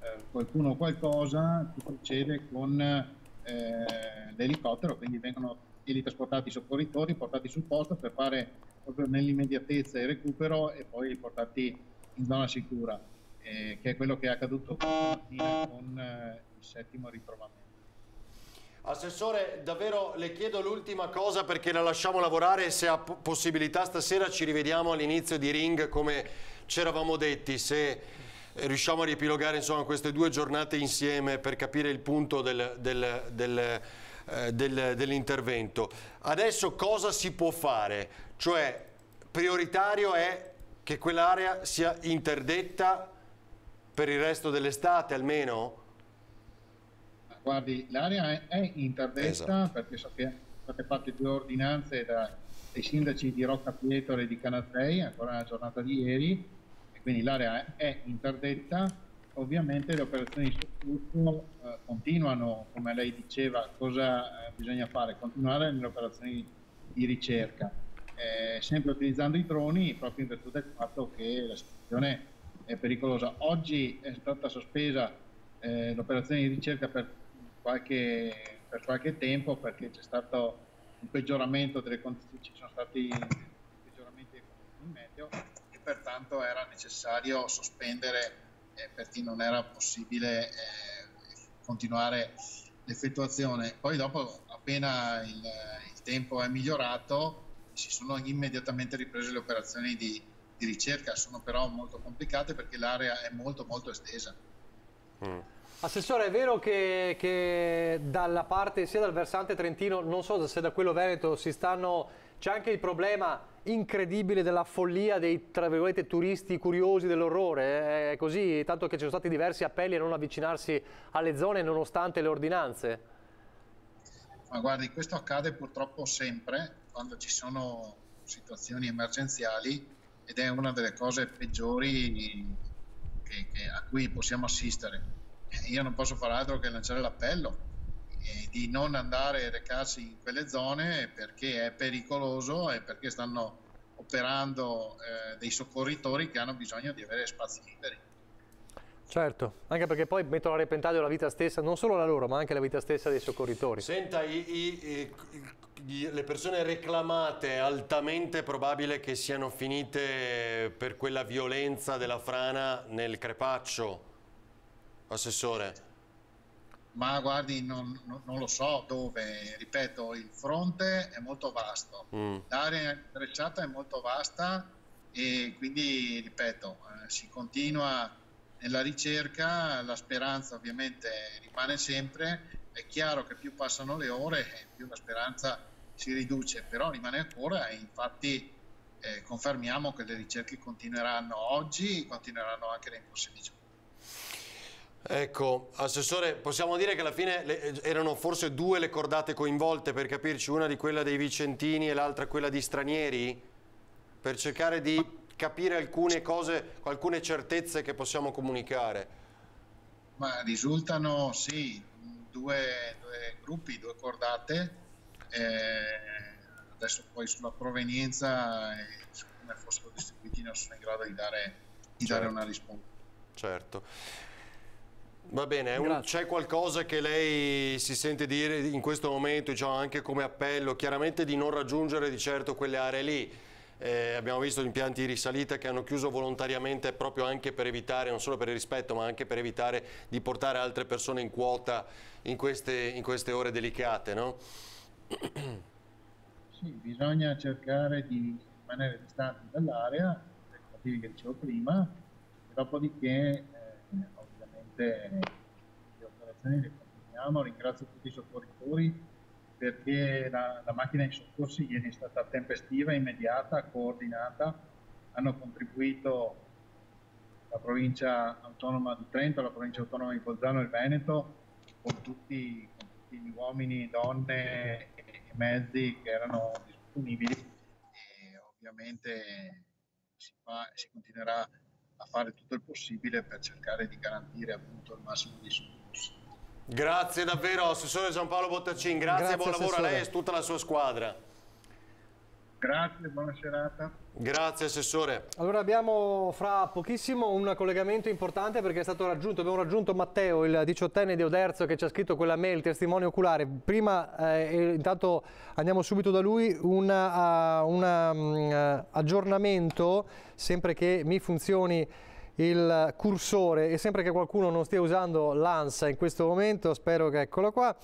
eh, qualcuno o qualcosa, si procede con eh, l'elicottero, quindi vengono elitrasportati i soccorritori, portati sul posto per fare proprio nell'immediatezza il recupero e poi portati in zona sicura, eh, che è quello che è accaduto mattina con eh, il settimo ritrovamento. Assessore, davvero le chiedo l'ultima cosa perché la lasciamo lavorare, se ha possibilità stasera ci rivediamo all'inizio di Ring come ci eravamo detti, se riusciamo a riepilogare insomma, queste due giornate insieme per capire il punto del, del, del eh, del, dell'intervento. Adesso cosa si può fare? Cioè, prioritario è che quell'area sia interdetta per il resto dell'estate almeno? Guardi, l'area è, è, interdetta esatto. perché sappiamo, state fatte due ordinanze dai sindaci di Rocca Pietro e di Canatrei, ancora la giornata di ieri, quindi l'area è interdetta. Ovviamente le operazioni di soccorso eh, continuano, come lei diceva, cosa eh, bisogna fare? Continuare nelle operazioni di ricerca, eh, sempre utilizzando i droni proprio in virtù del fatto che la situazione è pericolosa. Oggi è stata sospesa eh, l'operazione di ricerca per qualche, per qualche tempo perché c'è stato un peggioramento delle condizioni, ci sono stati peggioramenti delle meteo pertanto era necessario sospendere eh, perché non era possibile eh, continuare l'effettuazione. Poi dopo, appena il, il, tempo è migliorato, si sono immediatamente riprese le operazioni di, di ricerca, sono però molto complicate perché l'area è molto molto estesa. Mm. Assessore, è vero che, che, dalla parte sia dal versante trentino, non so se da quello veneto, si stanno, c'è anche il problema incredibile della follia dei tra virgolette turisti curiosi dell'orrore? Eh, è così, tanto che ci sono stati diversi appelli a non avvicinarsi alle zone nonostante le ordinanze? Ma guardi, questo accade purtroppo sempre quando ci sono situazioni emergenziali ed è una delle cose peggiori che, che, a cui possiamo assistere. Eh, io non posso fare altro che lanciare l'appello di non andare a recarsi in quelle zone perché è pericoloso e perché stanno operando eh, dei soccorritori che hanno bisogno di avere spazi liberi. Certo, anche perché poi mettono a repentaglio la vita stessa, non solo la loro, ma anche la vita stessa dei soccorritori. Senta, i, i, i, le persone reclamate, è altamente probabile che siano finite per quella violenza della frana nel crepaccio, Assessore ma guardi, non, non, lo so dove, ripeto, il fronte è molto vasto, mm. l'area intrecciata è molto vasta e quindi, ripeto, eh, si continua nella ricerca, la speranza ovviamente rimane sempre, è chiaro che più passano le ore eh, più la speranza si riduce, però rimane ancora e infatti eh, confermiamo che le ricerche continueranno oggi, continueranno anche nei prossimi giorni. Ecco, Assessore, possiamo dire che alla fine le, erano forse due le cordate coinvolte, per capirci, una di quella dei Vicentini e l'altra quella di Stranieri, per cercare di capire alcune cose, alcune certezze che possiamo comunicare. Ma risultano, sì, due, due gruppi, due cordate, eh, adesso poi sulla provenienza e eh, su come fossero distribuiti non sono in grado di dare, di certo. dare una risposta. Certo. Va bene, c'è qualcosa che lei si sente dire in questo momento, diciamo, anche come appello, chiaramente di non raggiungere di certo quelle aree lì. Eh, abbiamo visto impianti di risalita che hanno chiuso volontariamente proprio anche per evitare, non solo per il rispetto, ma anche per evitare di portare altre persone in quota in queste, in queste ore delicate, no? Sì, bisogna cercare di rimanere distanti dall'area, per i motivi che dicevo prima, dopodiché tutte le operazioni le continuiamo, ringrazio tutti i soccorritori perché la, la macchina di soccorsi ieri è stata tempestiva, immediata, coordinata, hanno contribuito la provincia autonoma di Trento, la provincia autonoma di Bolzano e il Veneto, con tutti, con tutti, gli uomini, donne e, e mezzi che erano disponibili. E ovviamente si, fa, si continuerà a fare tutto il possibile per cercare di garantire appunto il massimo di soccorso. Grazie davvero, Assessore Giampaolo Bottaccin, grazie, grazie buon lavoro assessore. a lei e a tutta la sua squadra. Grazie, buona serata. Grazie Assessore. Allora abbiamo fra pochissimo un collegamento importante perché è stato raggiunto, abbiamo raggiunto Matteo, il diciottenne di Oderzo che ci ha scritto quella mail, testimone oculare. Prima, eh, intanto andiamo subito da lui, un uh, um, uh, aggiornamento, sempre che mi funzioni il cursore e sempre che qualcuno non stia usando l'ANSA in questo momento, spero che eccolo qua,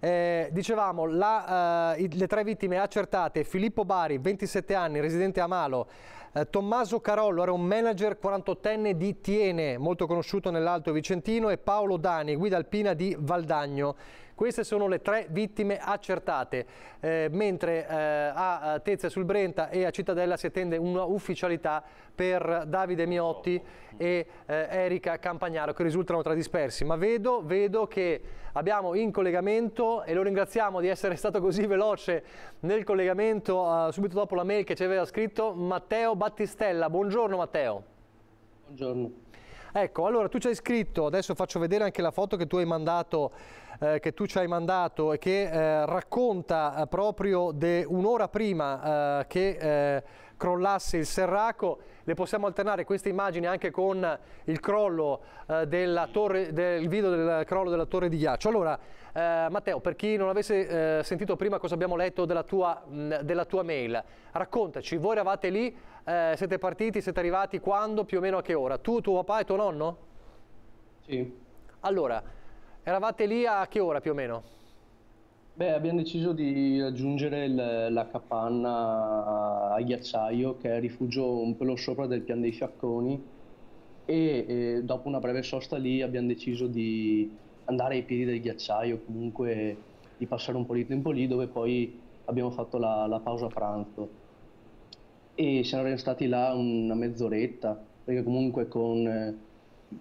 eh, dicevamo la, eh, le tre vittime accertate, Filippo Bari, 27 anni, residente a Malo, eh, Tommaso Carollo era un manager 48enne di Tiene, molto conosciuto nell'Alto Vicentino, e Paolo Dani, guida alpina di Valdagno. Queste sono le tre vittime accertate, eh, mentre eh, a Tezia sul Brenta e a Cittadella si attende una ufficialità per Davide Miotti e eh, Erika Campagnaro che risultano tra dispersi. Ma vedo, vedo che abbiamo in collegamento e lo ringraziamo di essere stato così veloce nel collegamento eh, subito dopo la mail che ci aveva scritto Matteo Battistella. Buongiorno Matteo. Buongiorno. Ecco, allora tu ci hai scritto, adesso faccio vedere anche la foto che tu hai mandato eh, che tu ci hai mandato e che eh, racconta eh, proprio di un'ora prima eh, che crollasse il serraco. Le possiamo alternare queste immagini anche con il crollo della torre, del video del crollo della torre di ghiaccio. Allora, Matteo, per chi non avesse sentito prima cosa abbiamo letto della tua, mh, della tua mail, raccontaci, voi eravate lì, siete partiti, siete arrivati quando, più o meno a che ora? Tu, tuo papà e tuo nonno? Sì. Allora, Eravate lì a che ora più o meno? Beh, abbiamo deciso di raggiungere il, la capanna a ghiacciaio, che è il rifugio un pelo sopra del pian dei fiacconi, e, e eh, dopo una breve sosta lì abbiamo deciso di andare ai piedi del ghiacciaio, comunque di passare un po' di tempo lì, dove poi abbiamo fatto la, la pausa pranzo. E siamo restati là una mezz'oretta, perché comunque con eh,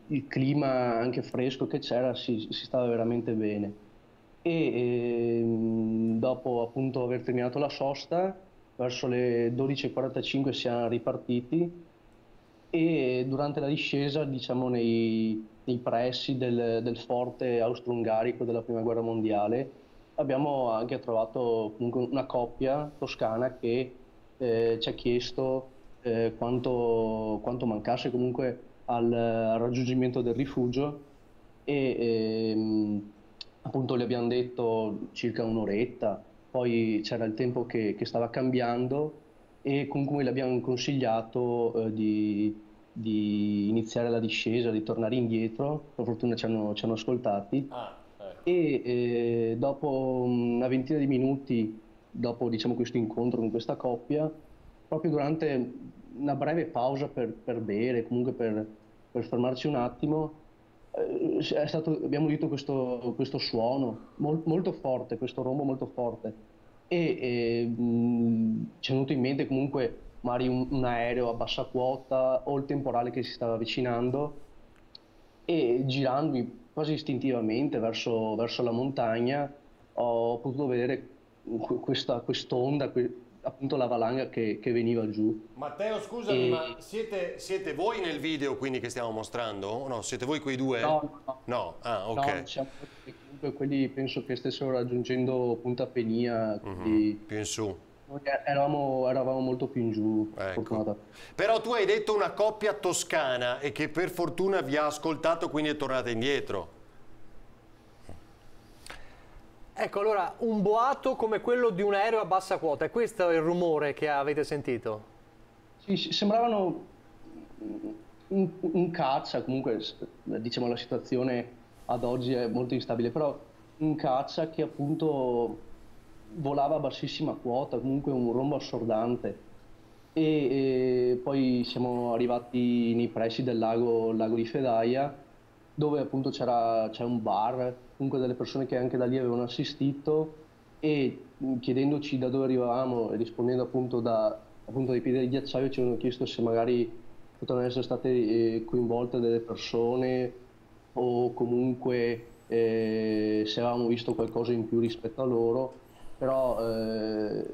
il clima anche fresco che c'era si, si stava veramente bene e ehm, dopo appunto aver terminato la sosta verso le 12.45 siamo ripartiti e durante la discesa diciamo nei, nei pressi del, del forte austro-ungarico della prima guerra mondiale abbiamo anche trovato comunque una coppia toscana che eh, ci ha chiesto eh, quanto, quanto mancasse comunque al, al eh, raggiungimento del rifugio e ehm, appunto le abbiamo detto circa un'oretta, poi c'era il tempo che, che stava cambiando e comunque le abbiamo consigliato eh, di, di, iniziare la discesa, di tornare indietro, per fortuna ci hanno, ci hanno ascoltati ah, ecco. e eh, dopo mm, una ventina di minuti dopo diciamo, questo incontro con questa coppia, proprio durante una breve pausa per, per bere, comunque per, per fermarci un attimo, eh, stato, abbiamo udito questo, questo suono mol, molto forte, questo rombo molto forte e, e mh, ci è venuto in mente comunque magari un, un, aereo a bassa quota o il temporale che si stava avvicinando e girandomi quasi istintivamente verso, verso la montagna ho potuto vedere questa quest'onda, que, appunto la valanga che, che veniva giù. Matteo, scusami, e... ma siete, siete, voi nel video quindi che stiamo mostrando? no, siete voi quei due? No, no. no. ah, ok. No, siamo comunque quelli penso che stessero raggiungendo Punta Penia. Mhm, quindi... Uh -huh. Più in su. Eravamo, eravamo, molto più in giù. Ecco. Però tu hai detto una coppia toscana e che per fortuna vi ha ascoltato, quindi è tornata indietro. Ecco, allora, un boato come quello di un aereo a bassa quota, è questo il rumore che avete sentito? Sì, sembravano un, in caccia, comunque diciamo la situazione ad oggi è molto instabile, però un caccia che appunto volava a bassissima quota, comunque un rombo assordante. E, e poi siamo arrivati nei pressi del lago, lago di Fedaia dove appunto c'era, c'è un bar, comunque delle persone che anche da lì avevano assistito e chiedendoci da dove arrivavamo e rispondendo appunto, da, appunto dai piedi del ghiacciaio ci hanno chiesto se magari potevano essere state eh, coinvolte delle persone o comunque eh, se avevamo visto qualcosa in più rispetto a loro, però eh,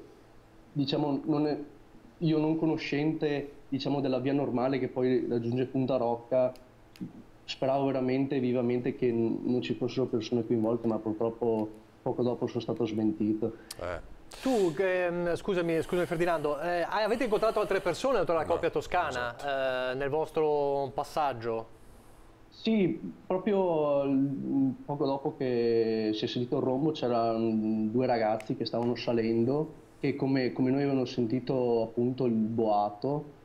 diciamo non è, io non conoscente diciamo, della via normale che poi raggiunge Punta Rocca speravo veramente vivamente che non ci fossero persone coinvolte, ma purtroppo poco dopo sono stato smentito. Eh. Tu, ehm, scusami, scusami, Ferdinando, eh, avete incontrato altre persone oltre alla no, coppia toscana esatto. eh, nel vostro passaggio? Sì, proprio poco dopo che si è sentito il rombo c'erano due ragazzi che stavano salendo che come, come noi avevano sentito appunto il boato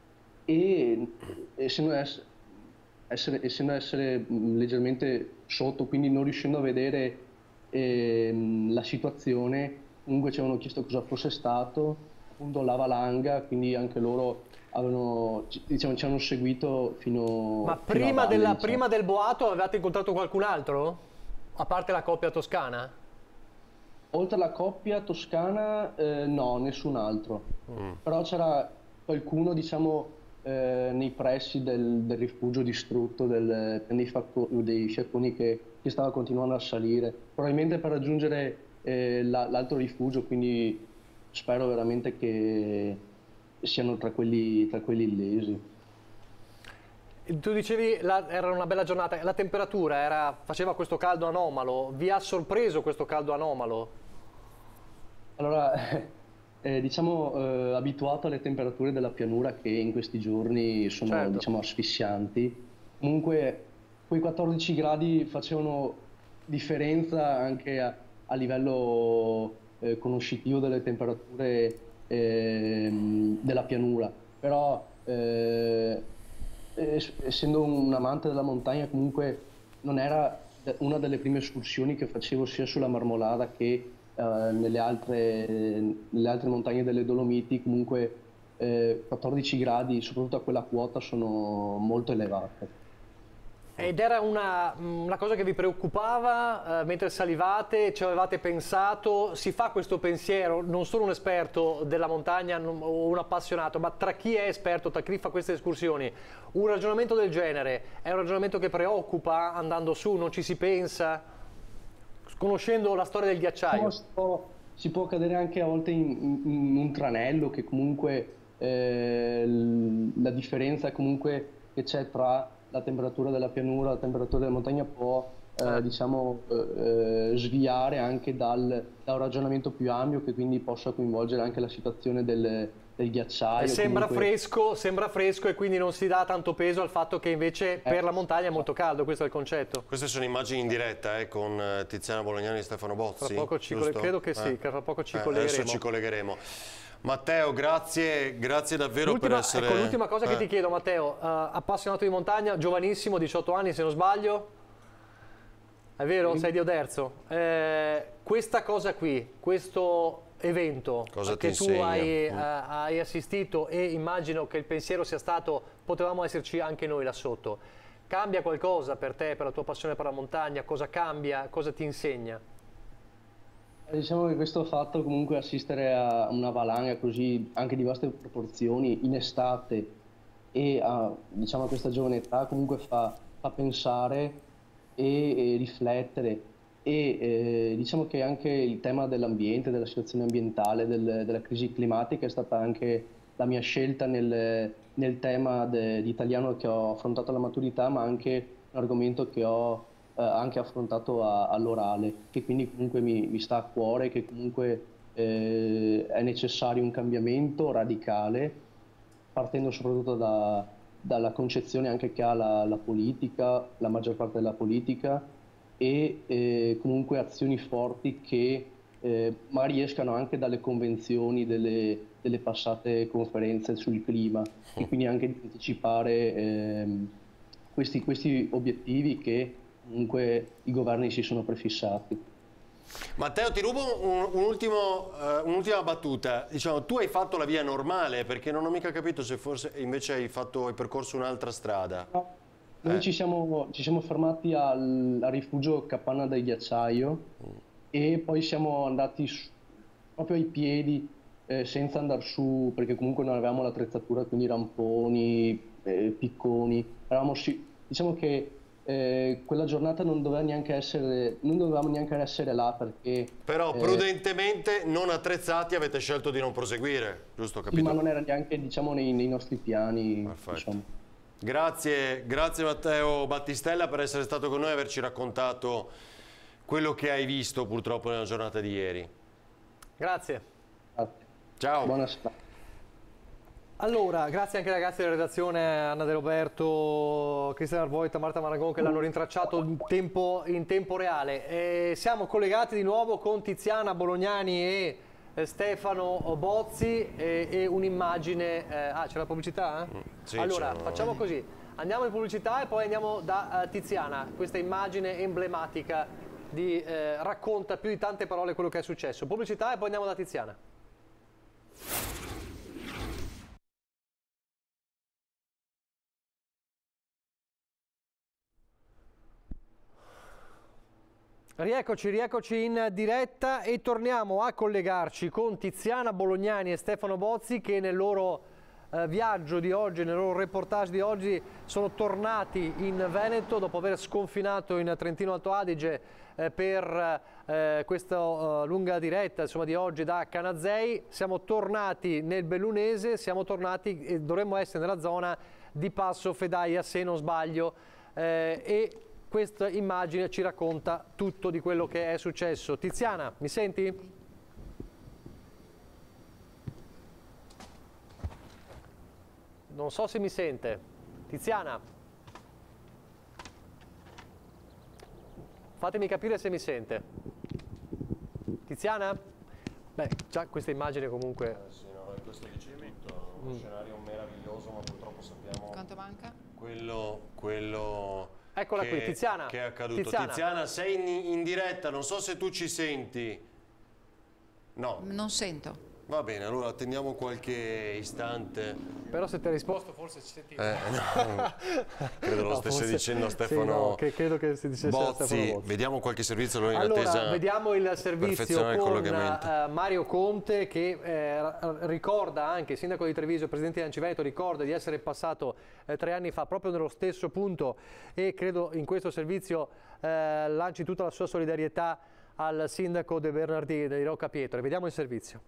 e essendo, essere, essendo essere mm, leggermente sotto, quindi non riuscendo a vedere eh, la situazione, comunque ci avevano chiesto cosa fosse stato, appunto la valanga, quindi anche loro avevano, diciamo, ci hanno seguito fino... Ma prima, fino valle, della, diciamo. prima del boato avevate incontrato qualcun altro? A parte la coppia toscana? Oltre alla coppia toscana, eh, no, nessun altro. Mm. Però c'era qualcuno, diciamo, eh, nei pressi del, del, rifugio distrutto del, dei, facco, dei sciacquoni che, che, stava continuando a salire, probabilmente per raggiungere eh, la, l'altro rifugio, quindi spero veramente che siano tra quelli, tra quelli illesi. Tu dicevi che era una bella giornata, la temperatura era, faceva questo caldo anomalo, vi ha sorpreso questo caldo anomalo? Allora, eh, diciamo, eh, abituato alle temperature della pianura che in questi giorni sono certo. diciamo, asfissianti. Comunque quei 14 gradi facevano differenza anche a, a livello eh, conoscitivo delle temperature ehm, della pianura. Però eh, essendo un amante della montagna comunque non era una delle prime escursioni che facevo sia sulla Marmolada che eh, nelle, altre, nelle, altre, montagne delle Dolomiti comunque eh, 14 gradi, soprattutto a quella quota, sono molto elevate. Ed era una, una, mm, cosa che vi preoccupava eh, mentre salivate, ci avevate pensato, si fa questo pensiero, non sono un esperto della montagna non, o un appassionato, ma tra chi è esperto, tra chi fa queste escursioni, un ragionamento del genere è un ragionamento che preoccupa andando su, non ci si pensa? conoscendo la storia del ghiacciaio. Si può, si può cadere anche a volte in, in, in un tranello che comunque eh, la differenza comunque che c'è tra la temperatura della pianura e la temperatura della montagna può eh, ah. diciamo, eh, eh, sviare anche dal, da un ragionamento più ampio che quindi possa coinvolgere anche la situazione del, del ghiacciaio. Eh, sembra, comunque... fresco, sembra fresco e quindi non si dà tanto peso al fatto che invece eh. per la montagna è molto caldo, questo è il concetto. Queste sono immagini in diretta eh, con eh, Tiziana Bolognani e Stefano Bozzi. Colle... credo che sì, eh. fra poco ci eh, collegheremo. Adesso ci collegheremo. Matteo, grazie, grazie davvero per essere... Ecco, l'ultima cosa che ti chiedo Matteo, uh, appassionato di montagna, giovanissimo, 18 anni se non sbaglio, è vero, mm. sei di Oderzo. Eh, questa cosa qui, questo evento Cosa che tu hai, uh, hai assistito e immagino che il pensiero sia stato potevamo esserci anche noi là sotto. Cambia qualcosa per te, per la tua passione per la montagna? Cosa cambia? Cosa ti insegna? Eh, diciamo che questo fatto comunque assistere a una valanga così anche di vaste proporzioni in estate e a, diciamo, a questa giovane età comunque fa, fa pensare e, e riflettere e eh, diciamo che anche il tema dell'ambiente, della situazione ambientale, del, della crisi climatica è stata anche la mia scelta nel, nel tema di italiano che ho affrontato alla maturità, ma anche un argomento che ho eh, anche affrontato all'orale, che quindi comunque mi, mi, sta a cuore, che comunque eh, è necessario un cambiamento radicale, partendo soprattutto da, dalla concezione anche che ha la, la politica, la maggior parte della politica e eh, comunque azioni forti che eh, magari escano anche dalle convenzioni delle, delle, passate conferenze sul clima e quindi anche di anticipare eh, questi, questi obiettivi che comunque i governi si sono prefissati. Matteo, ti rubo un, un uh, un'ultima battuta. Diciamo, tu hai fatto la via normale, perché non ho mica capito se forse invece hai, fatto, hai percorso un'altra strada. No noi eh. ci, siamo, ci, siamo, fermati al, al, rifugio Capanna del Ghiacciaio mm. e poi siamo andati su, proprio ai piedi eh, senza andare su perché comunque non avevamo l'attrezzatura, quindi ramponi, eh, picconi. Eravamo, su, diciamo che eh, quella giornata non doveva neanche essere non dovevamo neanche essere là perché però eh, prudentemente non attrezzati avete scelto di non proseguire giusto capito? ma non era neanche diciamo nei, nei nostri piani perfetto diciamo. Grazie, grazie Matteo Battistella per essere stato con noi e averci raccontato quello che hai visto purtroppo nella giornata di ieri. Grazie. Ciao. Buonasera. Allora, grazie anche ai ragazzi della redazione, Anna De Roberto, Cristian Arvoita, Marta Maragon che l'hanno rintracciato in tempo, in tempo reale. E siamo collegati di nuovo con Tiziana Bolognani e eh, Stefano Bozzi e, eh, e un'immagine... Eh, ah, c'è la pubblicità? Eh? Mm, sì, allora, facciamo così. Andiamo in pubblicità e poi andiamo da uh, Tiziana. Questa immagine emblematica di, eh, racconta più di tante parole quello che è successo. Pubblicità e poi andiamo da Tiziana. Rieccoci, rieccoci in diretta e torniamo a collegarci con Tiziana Bolognani e Stefano Bozzi che nel loro eh, viaggio di oggi, nel loro reportage di oggi sono tornati in Veneto dopo aver sconfinato in Trentino Alto Adige eh, per eh, questa eh, lunga diretta insomma, di oggi da Canazzei. Siamo tornati nel Bellunese, siamo tornati e eh, dovremmo essere nella zona di Passo Fedaia se non sbaglio. Eh, e questa immagine ci racconta tutto di quello che è successo. Tiziana, mi senti? Non so se mi sente. Tiziana? Fatemi capire se mi sente. Tiziana? Beh, già questa immagine comunque... Eh sì, no, questo è tutto. Uno mm. scenario meraviglioso, ma purtroppo sappiamo... Quanto manca? Quello, quello Eccola che, qui, Tiziana. Che è accaduto. Tiziana, Tiziana sei in, in diretta, non so se tu ci senti. No. Non sento. Va bene, allora attendiamo qualche istante. Però se ti ha risposto forse ci sentiamo. Eh, no. credo lo no, stesse forse... dicendo Stefano sì, no, che credo che si dicesse Bozzi. Stefano Bozzi. Vediamo qualche servizio allora in allora, attesa. vediamo il servizio con uh, Mario Conte che eh, ricorda anche, sindaco di Treviso, presidente di Anciveneto, ricorda di essere passato eh, tre anni fa proprio nello stesso punto e credo in questo servizio eh, lanci tutta la sua solidarietà al sindaco De Bernardini di Rocca Pietro. Vediamo il servizio.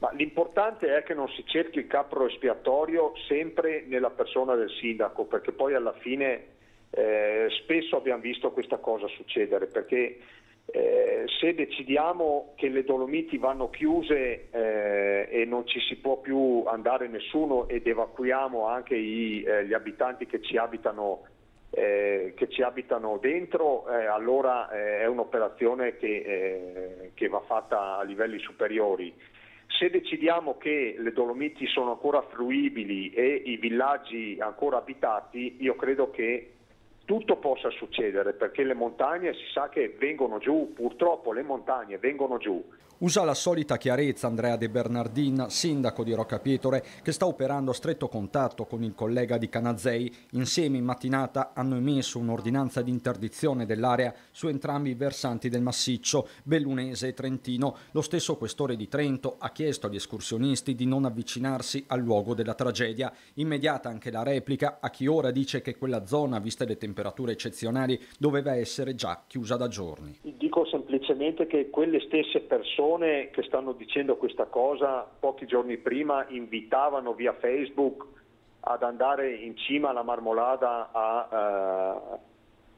Ma l'importante è che non si cerchi il capro espiatorio sempre nella persona del sindaco, perché poi alla fine eh, spesso abbiamo visto questa cosa succedere, perché eh, se decidiamo che le Dolomiti vanno chiuse eh, e non ci si può più andare nessuno ed evacuiamo anche i, eh, gli abitanti che ci abitano, eh, che ci abitano dentro, eh, allora è un'operazione che, che va fatta a livelli superiori. Se decidiamo che le Dolomiti sono ancora fruibili e i villaggi ancora abitati, io credo che tutto possa succedere perché le montagne si sa che vengono giù, purtroppo le montagne vengono giù. Usa la solita chiarezza Andrea De Bernardin, sindaco di Rocca Pietore, che sta operando a stretto contatto con il collega di Canazzei. Insieme in mattinata hanno emesso un'ordinanza di interdizione dell'area su entrambi i versanti del massiccio, bellunese e trentino. Lo stesso questore di Trento ha chiesto agli escursionisti di non avvicinarsi al luogo della tragedia. Immediata anche la replica a chi ora dice che quella zona, viste le temperature, temperature eccezionali doveva essere già chiusa da giorni. Dico semplicemente che quelle stesse persone che stanno dicendo questa cosa pochi giorni prima invitavano via Facebook ad andare in cima alla marmolada a... Uh,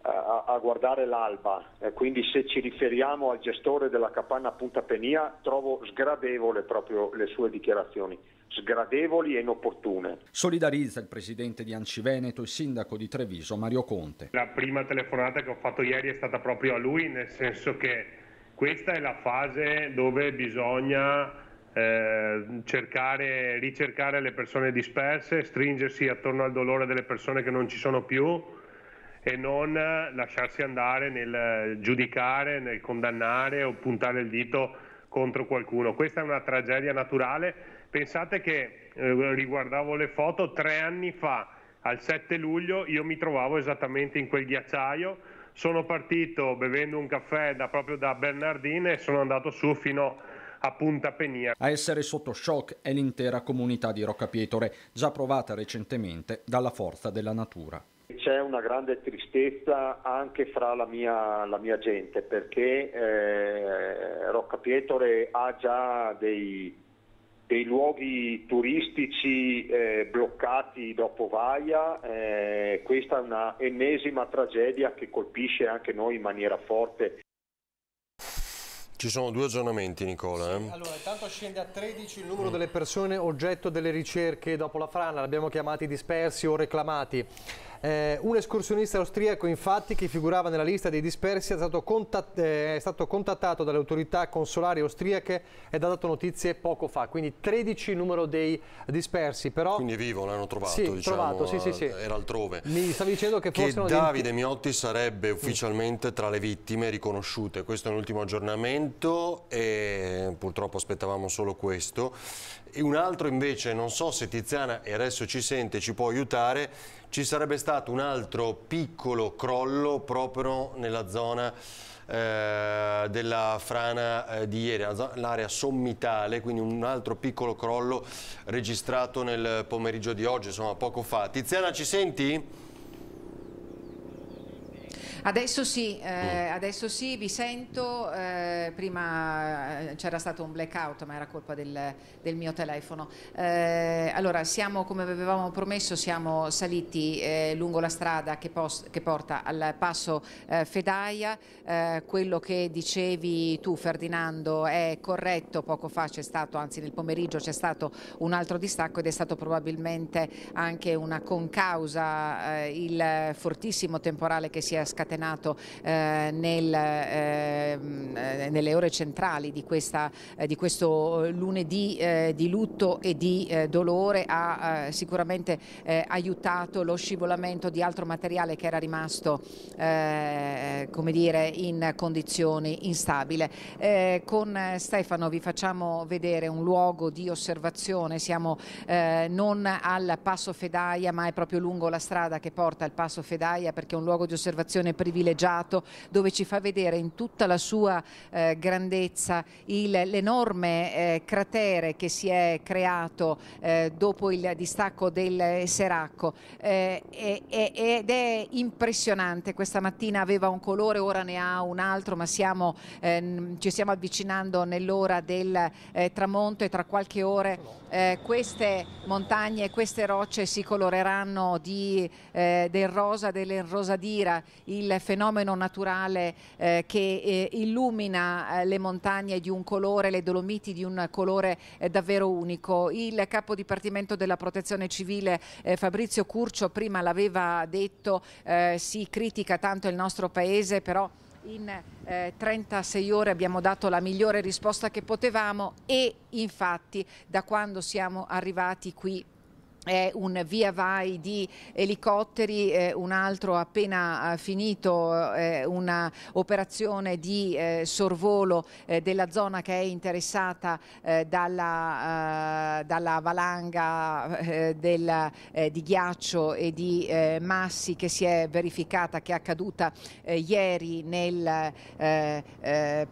a, a, guardare l'alba, eh, quindi se ci riferiamo al gestore della capanna Punta Penia trovo sgradevole proprio le sue dichiarazioni sgradevoli e inopportune. Solidarizza il presidente di Anciveneto e sindaco di Treviso Mario Conte. La prima telefonata che ho fatto ieri è stata proprio a lui, nel senso che questa è la fase dove bisogna eh, cercare, ricercare le persone disperse, stringersi attorno al dolore delle persone che non ci sono più e non lasciarsi andare nel giudicare, nel condannare o puntare il dito contro qualcuno. Questa è una tragedia naturale Pensate che eh, riguardavo le foto tre anni fa, al 7 luglio, io mi trovavo esattamente in quel ghiacciaio. Sono partito bevendo un caffè da, proprio da Bernardine e sono andato su fino a Punta Penia. A essere sotto shock è l'intera comunità di Roccapietore, già provata recentemente dalla forza della natura. C'è una grande tristezza anche fra la mia, la mia gente perché eh, Roccapietore ha già dei, dei luoghi turistici eh, bloccati dopo Vaia, eh, questa è una ennesima tragedia che colpisce anche noi in maniera forte. Ci sono due aggiornamenti Nicola. Sì, eh? Allora, intanto scende a 13 il numero mm. delle persone oggetto delle ricerche dopo la frana, l'abbiamo chiamati dispersi o reclamati. Eh, un escursionista austriaco infatti che figurava nella lista dei dispersi è stato, contat eh, è stato contattato dalle autorità consolari austriache ed ha dato notizie poco fa, quindi 13 il numero dei dispersi. Però... Quindi vivo, l'hanno trovato, sì, diciamo, trovato sì, sì, sì. era altrove. Mi stavi dicendo che, che Davide 20... Miotti sarebbe mm. ufficialmente tra le vittime riconosciute, questo è un ultimo aggiornamento e purtroppo aspettavamo solo questo. E un altro invece, non so se Tiziana e adesso ci sente, ci può aiutare, ci sarebbe stato un altro piccolo crollo proprio nella zona eh, della frana eh, di ieri, l'area sommitale, quindi un altro piccolo crollo registrato nel pomeriggio di oggi, insomma poco fa. Tiziana ci senti? Adesso sì, eh, mm. adesso sì, vi sento, eh, prima eh, c'era stato un blackout ma era colpa del, del mio telefono. Eh, allora siamo come avevamo promesso, siamo saliti eh, lungo la strada che, che, porta al passo eh, Fedaia, quello che dicevi tu Ferdinando è corretto, poco fa c'è stato, anzi nel pomeriggio c'è stato un altro distacco ed è stato probabilmente anche una concausa il fortissimo temporale che si è scattato scatenato eh, nel, eh, ehm, nelle ore centrali di, questa, eh, di questo eh, lunedì eh, di lutto e di dolore ha sicuramente aiutato lo scivolamento di altro materiale che era rimasto come dire, in condizioni instabile. con Stefano vi facciamo vedere un luogo di osservazione, siamo non al Passo Fedaia ma è proprio lungo la strada che porta al Passo Fedaia perché è un luogo di osservazione privilegiato dove ci fa vedere in tutta la sua eh, grandezza l'enorme eh, cratere che si è creato eh, dopo il distacco del Seracco eh, e, ed è impressionante questa mattina aveva un colore ora ne ha un altro ma siamo, eh, ci stiamo avvicinando nell'ora del eh, tramonto e tra qualche ore queste montagne e queste rocce si coloreranno di, del rosa dell'enrosadira il fenomeno naturale eh, che eh, illumina eh, le montagne di un colore, le Dolomiti di un colore eh, davvero unico. Il capo dipartimento della protezione civile eh, Fabrizio Curcio prima l'aveva detto, si critica tanto il nostro paese, però in eh, 36 ore abbiamo dato la migliore risposta che potevamo e infatti da quando siamo arrivati qui è un via vai di elicotteri, eh, un altro appena eh, finito eh, un'operazione di eh, sorvolo eh, della zona che è interessata eh, dalla, dalla, valanga del, di ghiaccio e di massi che si è verificata, che è accaduta ieri nel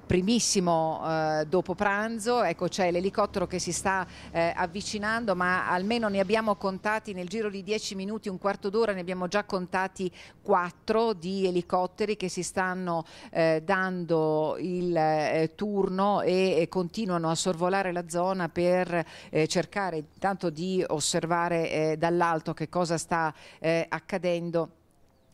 primissimo dopo pranzo. Ecco c'è l'elicottero che si sta avvicinando ma almeno ne abbiamo contati nel giro di 10 minuti, un quarto d'ora, ne abbiamo già contati 4 di elicotteri che si stanno eh, dando il eh, turno e, e, continuano a sorvolare la zona per eh, cercare intanto di osservare eh, dall'alto che cosa sta eh, accadendo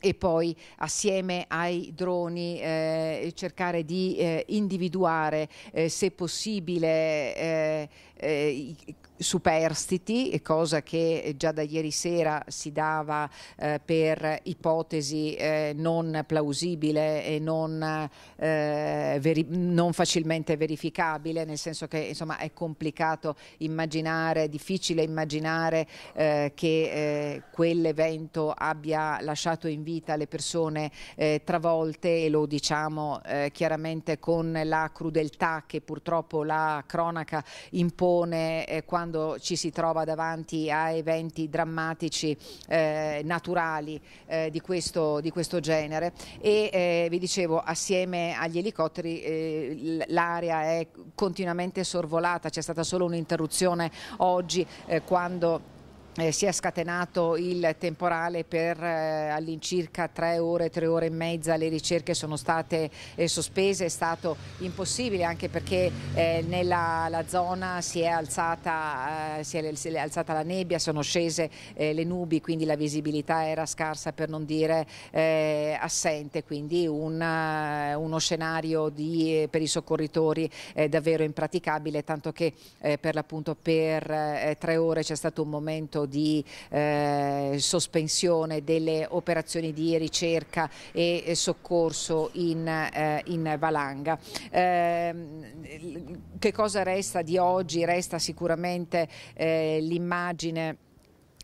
e poi assieme ai droni eh, cercare di eh, individuare eh, se possibile eh, i, superstiti, cosa che già da ieri sera si dava eh, per ipotesi eh, non plausibile e non, eh, non, facilmente verificabile, nel senso che insomma, è complicato immaginare, difficile immaginare eh, che eh, quell'evento abbia lasciato in vita le persone eh, travolte e lo diciamo chiaramente con la crudeltà che purtroppo la cronaca impone quando quando ci si trova davanti a eventi drammatici eh, naturali eh, di, questo, di, questo, genere e eh, vi dicevo assieme agli elicotteri eh, l'area è continuamente sorvolata, c'è stata solo un'interruzione oggi eh, quando eh, si è scatenato il temporale per eh, all'incirca tre ore, tre ore e mezza, le ricerche sono state eh, sospese, è stato impossibile anche perché eh, nella zona si è, alzata, eh, si, è, si è, alzata, la nebbia, sono scese eh, le nubi, quindi la visibilità era scarsa per non dire assente, quindi un, uno scenario di, per i soccorritori davvero impraticabile, tanto che per l'appunto per tre ore c'è stato un momento di eh, sospensione delle operazioni di ricerca e eh, soccorso in, eh, in Valanga. Eh, che cosa resta di oggi? Resta sicuramente eh, l'immagine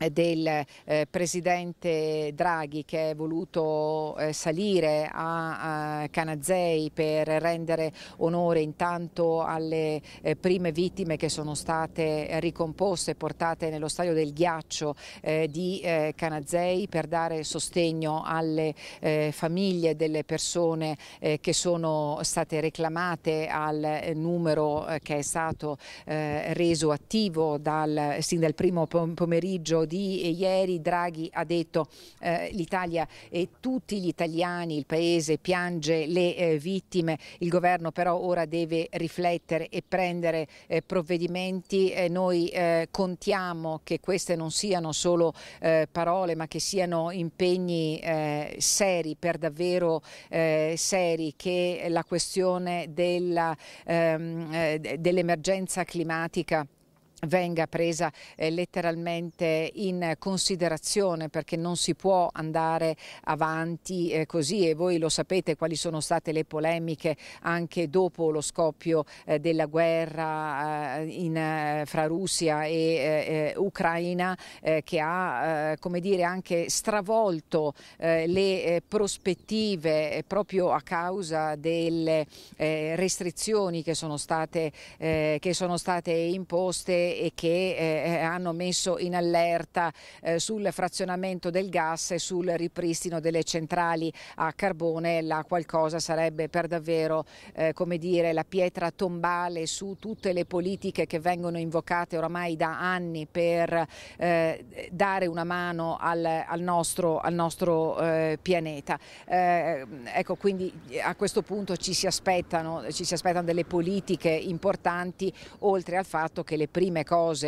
del eh, presidente Draghi che è voluto eh, salire a, a Canazei per rendere onore intanto alle eh, prime vittime che sono state ricomposte e portate nello stadio del ghiaccio eh, di eh, Canazzei per dare sostegno alle eh, famiglie delle persone che sono state reclamate al numero che è stato reso attivo dal, sin dal primo pomeriggio di eh, ieri Draghi ha detto eh, l'Italia e tutti gli italiani, il paese piange le eh, vittime, il governo però ora deve riflettere e prendere eh, provvedimenti. Eh, noi eh, contiamo che queste non siano solo parole ma che siano impegni seri, per davvero seri, che la questione ehm, dell'emergenza ehm, dell climatica venga presa eh, letteralmente in considerazione perché non si può andare avanti eh, così e voi lo sapete quali sono state le polemiche anche dopo lo scoppio eh, della guerra eh, in, eh, fra Russia e eh, Ucraina che ha come dire anche stravolto le prospettive proprio a causa delle restrizioni che sono state, che sono state imposte e che eh, eh, hanno messo in allerta eh, sul frazionamento del gas e sul ripristino delle centrali a carbone. La qualcosa sarebbe per davvero come dire, la pietra tombale su tutte le politiche che vengono invocate oramai da anni per dare una mano al, al nostro, al nostro pianeta. ecco, quindi a questo punto ci si aspettano, ci si aspettano delle politiche importanti oltre al fatto che le prime cose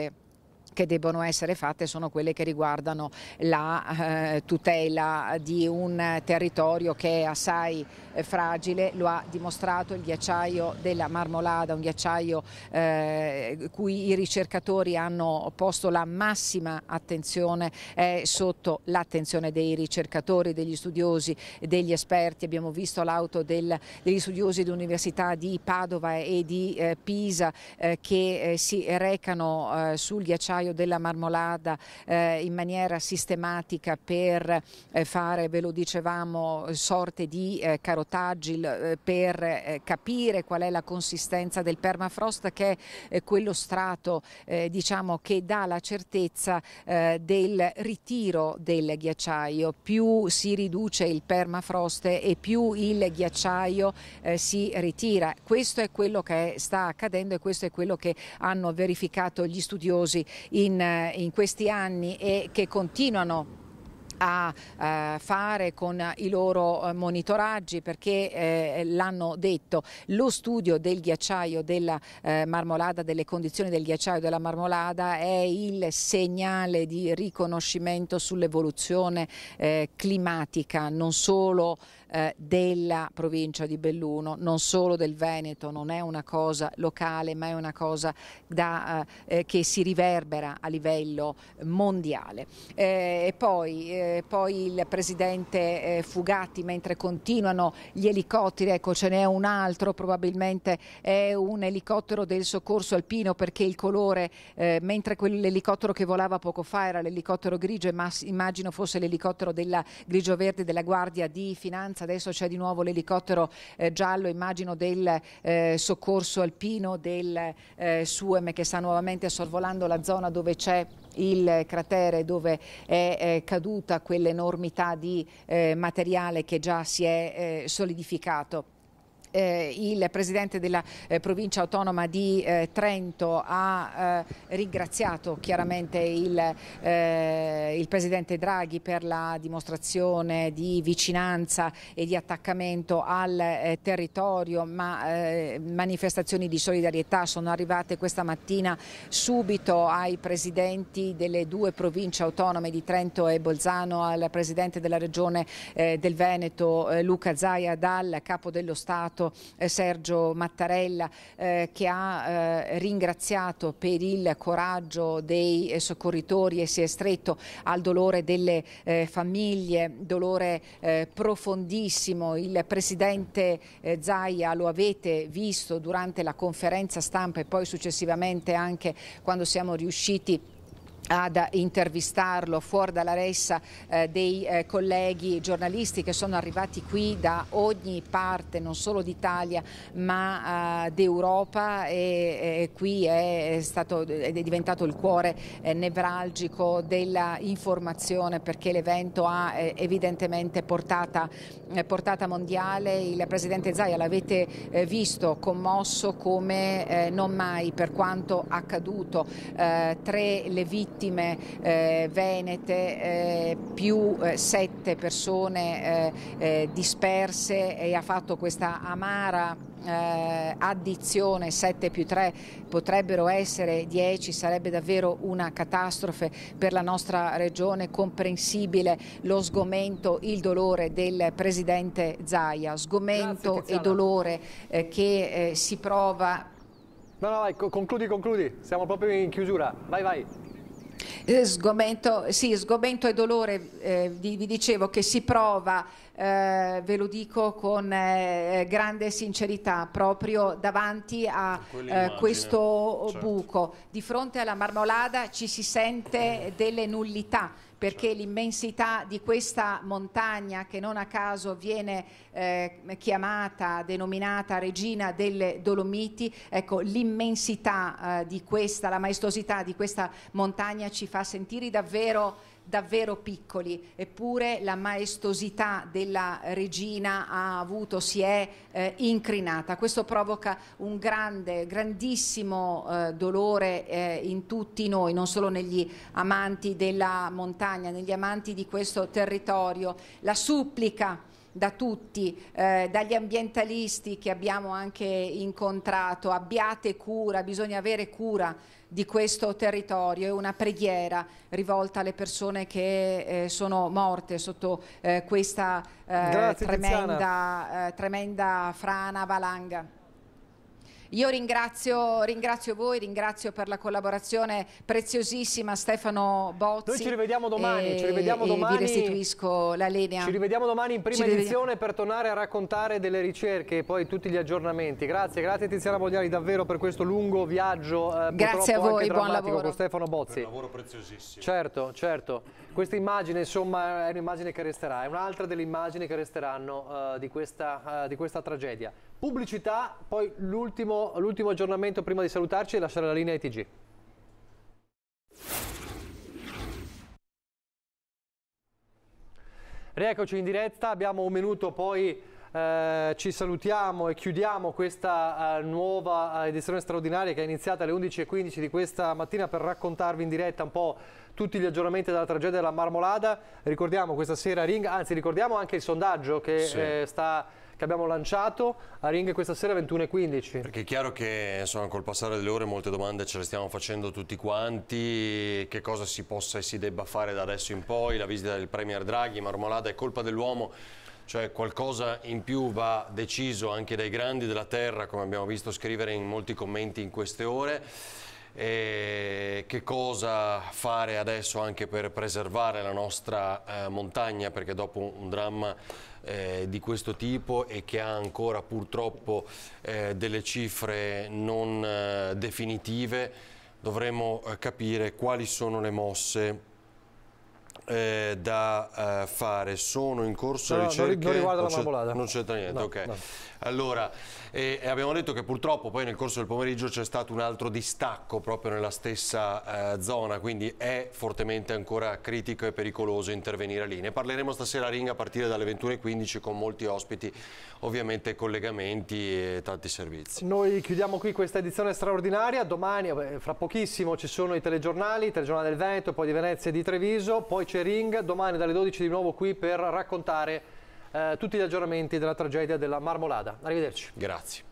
che debbono essere fatte sono quelle che riguardano la eh, tutela di un territorio che è assai eh, fragile, lo ha dimostrato il ghiacciaio della Marmolada, un ghiacciaio eh, cui i ricercatori hanno posto la massima attenzione, è sotto l'attenzione dei ricercatori, degli studiosi, degli esperti, abbiamo visto l'auto degli studiosi dell'Università di Padova e di eh, Pisa eh, che eh, si recano sul ghiacciaio l'acciaio, della marmolada eh, in maniera sistematica per eh, fare, ve lo dicevamo, sorte di eh, carotaggi eh, per eh, capire qual è la consistenza del permafrost che è eh, quello strato diciamo, che dà la certezza del ritiro del ghiacciaio. Più si riduce il permafrost e più il ghiacciaio si ritira. Questo è quello che sta accadendo e questo è quello che hanno verificato gli studiosi in, eh, in questi anni e che continuano a eh, fare con i loro eh, monitoraggi perché eh, l'hanno detto lo studio del ghiacciaio della eh, marmolada delle condizioni del ghiacciaio della marmolada è il segnale di riconoscimento sull'evoluzione eh, climatica non solo eh, della provincia di Belluno, non solo del Veneto, non è una cosa locale ma è una cosa da, eh, eh che si riverbera a livello mondiale. Eh, poi, eh, poi, il presidente eh, Fugatti, mentre continuano gli elicotteri, ecco ce n'è un altro, probabilmente è un elicottero del soccorso alpino perché il colore, mentre quell'elicottero che volava poco fa era l'elicottero grigio, ma immagino fosse l'elicottero della grigio verde della Guardia di Finanza, Piazza. Adesso c'è di nuovo l'elicottero eh, giallo, immagino, del eh, soccorso alpino del eh, SUEM che sta nuovamente sorvolando la zona dove c'è il cratere dove è eh, caduta quell'enormità di eh, materiale che già si è eh, solidificato eh, il Presidente della eh, provincia autonoma di eh, Trento ha eh, ringraziato chiaramente il, eh, il, Presidente Draghi per la dimostrazione di vicinanza e di attaccamento al eh, territorio, ma manifestazioni di solidarietà sono arrivate questa mattina subito ai Presidenti delle due province autonome di Trento e Bolzano, al Presidente della Regione del Veneto Luca Zaia, dal Capo dello Stato stato eh, Sergio Mattarella eh, che ha eh, ringraziato per il coraggio dei soccorritori e si è stretto al dolore delle famiglie, dolore profondissimo. Il Presidente Zaia lo avete visto durante la conferenza stampa e poi successivamente anche quando siamo riusciti ad intervistarlo fuori dalla ressa eh, dei eh, colleghi giornalisti che sono arrivati qui da ogni parte, non solo d'Italia ma eh, d'Europa e, e, qui è, stato, è, diventato il cuore eh, nevralgico della informazione perché l'evento ha eh, evidentemente portata, eh, portata, mondiale. Il Presidente Zaia l'avete visto commosso come non mai per quanto accaduto. tre le vite vittime eh, venete, eh, più eh, sette persone eh, eh, disperse e ha fatto questa amara eh, addizione 7 più 3 potrebbero essere 10, sarebbe davvero una catastrofe per la nostra regione, comprensibile lo sgomento, il dolore del Presidente Zaia, sgomento Grazie, e dolore eh, che eh, si prova. No, no, vai, concludi, concludi, siamo proprio in chiusura, vai, vai. Eh, sgomento, sì, sgomento e dolore, eh, vi, vi, dicevo che si prova, eh, ve lo dico con eh, grande sincerità, proprio davanti a eh, certo. questo certo. buco. Di fronte alla marmolada ci si sente delle nullità perché l'immensità di questa montagna che non a caso viene eh, chiamata, denominata regina delle Dolomiti, ecco l'immensità eh, di questa, la maestosità di questa montagna ci fa sentire davvero davvero piccoli, eppure la maestosità della regina ha avuto, si è eh, incrinata. Questo provoca un grande, grandissimo eh, dolore eh, in tutti noi, non solo negli amanti della montagna, negli amanti di questo territorio. La supplica da tutti, eh, dagli ambientalisti che abbiamo anche incontrato, abbiate cura, bisogna avere cura di questo territorio, è una preghiera rivolta alle persone che eh, sono morte sotto eh, questa eh, Grazie, tremenda, eh, tremenda frana valanga. Io ringrazio, ringrazio, voi, ringrazio per la collaborazione preziosissima Stefano Bozzi. Noi ci rivediamo domani, e, ci rivediamo domani. vi restituisco la linea. Ci rivediamo domani in prima edizione per tornare a raccontare delle ricerche e poi tutti gli aggiornamenti. Grazie, grazie Tiziana Bogliari davvero per questo lungo viaggio eh, grazie a voi, buon lavoro. con Stefano Bozzi. Un lavoro preziosissimo. Certo, certo. Questa immagine insomma è un'immagine che resterà, è un'altra delle immagini che resteranno uh, di, questa, uh, di questa tragedia. Pubblicità, poi l'ultimo, l'ultimo aggiornamento prima di salutarci e lasciare la linea ai TG. Rieccoci in diretta, abbiamo un minuto poi eh, ci salutiamo e chiudiamo questa eh, nuova eh, edizione straordinaria che è iniziata alle 11.15 di questa mattina per raccontarvi in diretta un po' tutti gli aggiornamenti della tragedia della Marmolada. Ricordiamo questa sera Ring, anzi ricordiamo anche il sondaggio che sì. eh, sta che abbiamo lanciato a Ring questa sera 21.15. Perché è chiaro che insomma, col passare delle ore molte domande ce le stiamo facendo tutti quanti, che cosa si possa e si debba fare da adesso in poi, la visita del Premier Draghi, Marmolada è colpa dell'uomo, cioè qualcosa in più va deciso anche dai grandi della terra, come abbiamo visto scrivere in molti commenti in queste ore. E che cosa fare adesso anche per preservare la nostra eh, montagna perché dopo un dramma eh, di questo tipo e che ha ancora purtroppo eh, delle cifre non eh, definitive, dovremo eh, capire quali sono le mosse eh, da eh, fare. Sono in corso no, ricerche... Non riguarda non la marmolada. Non c'entra niente, no, ok. No. Allora... E abbiamo detto che purtroppo poi nel corso del pomeriggio c'è stato un altro distacco proprio nella stessa eh, zona, quindi è fortemente ancora critico e pericoloso intervenire lì. Ne parleremo stasera a Ring a partire dalle 21.15 con molti ospiti, ovviamente collegamenti e tanti servizi. Noi chiudiamo qui questa edizione straordinaria, domani fra pochissimo ci sono i telegiornali, il telegiornale del Veneto, poi di Venezia e di Treviso, poi c'è Ring, domani dalle 12 di nuovo qui per raccontare eh, tutti gli aggiornamenti della tragedia della Marmolada. Arrivederci. Grazie.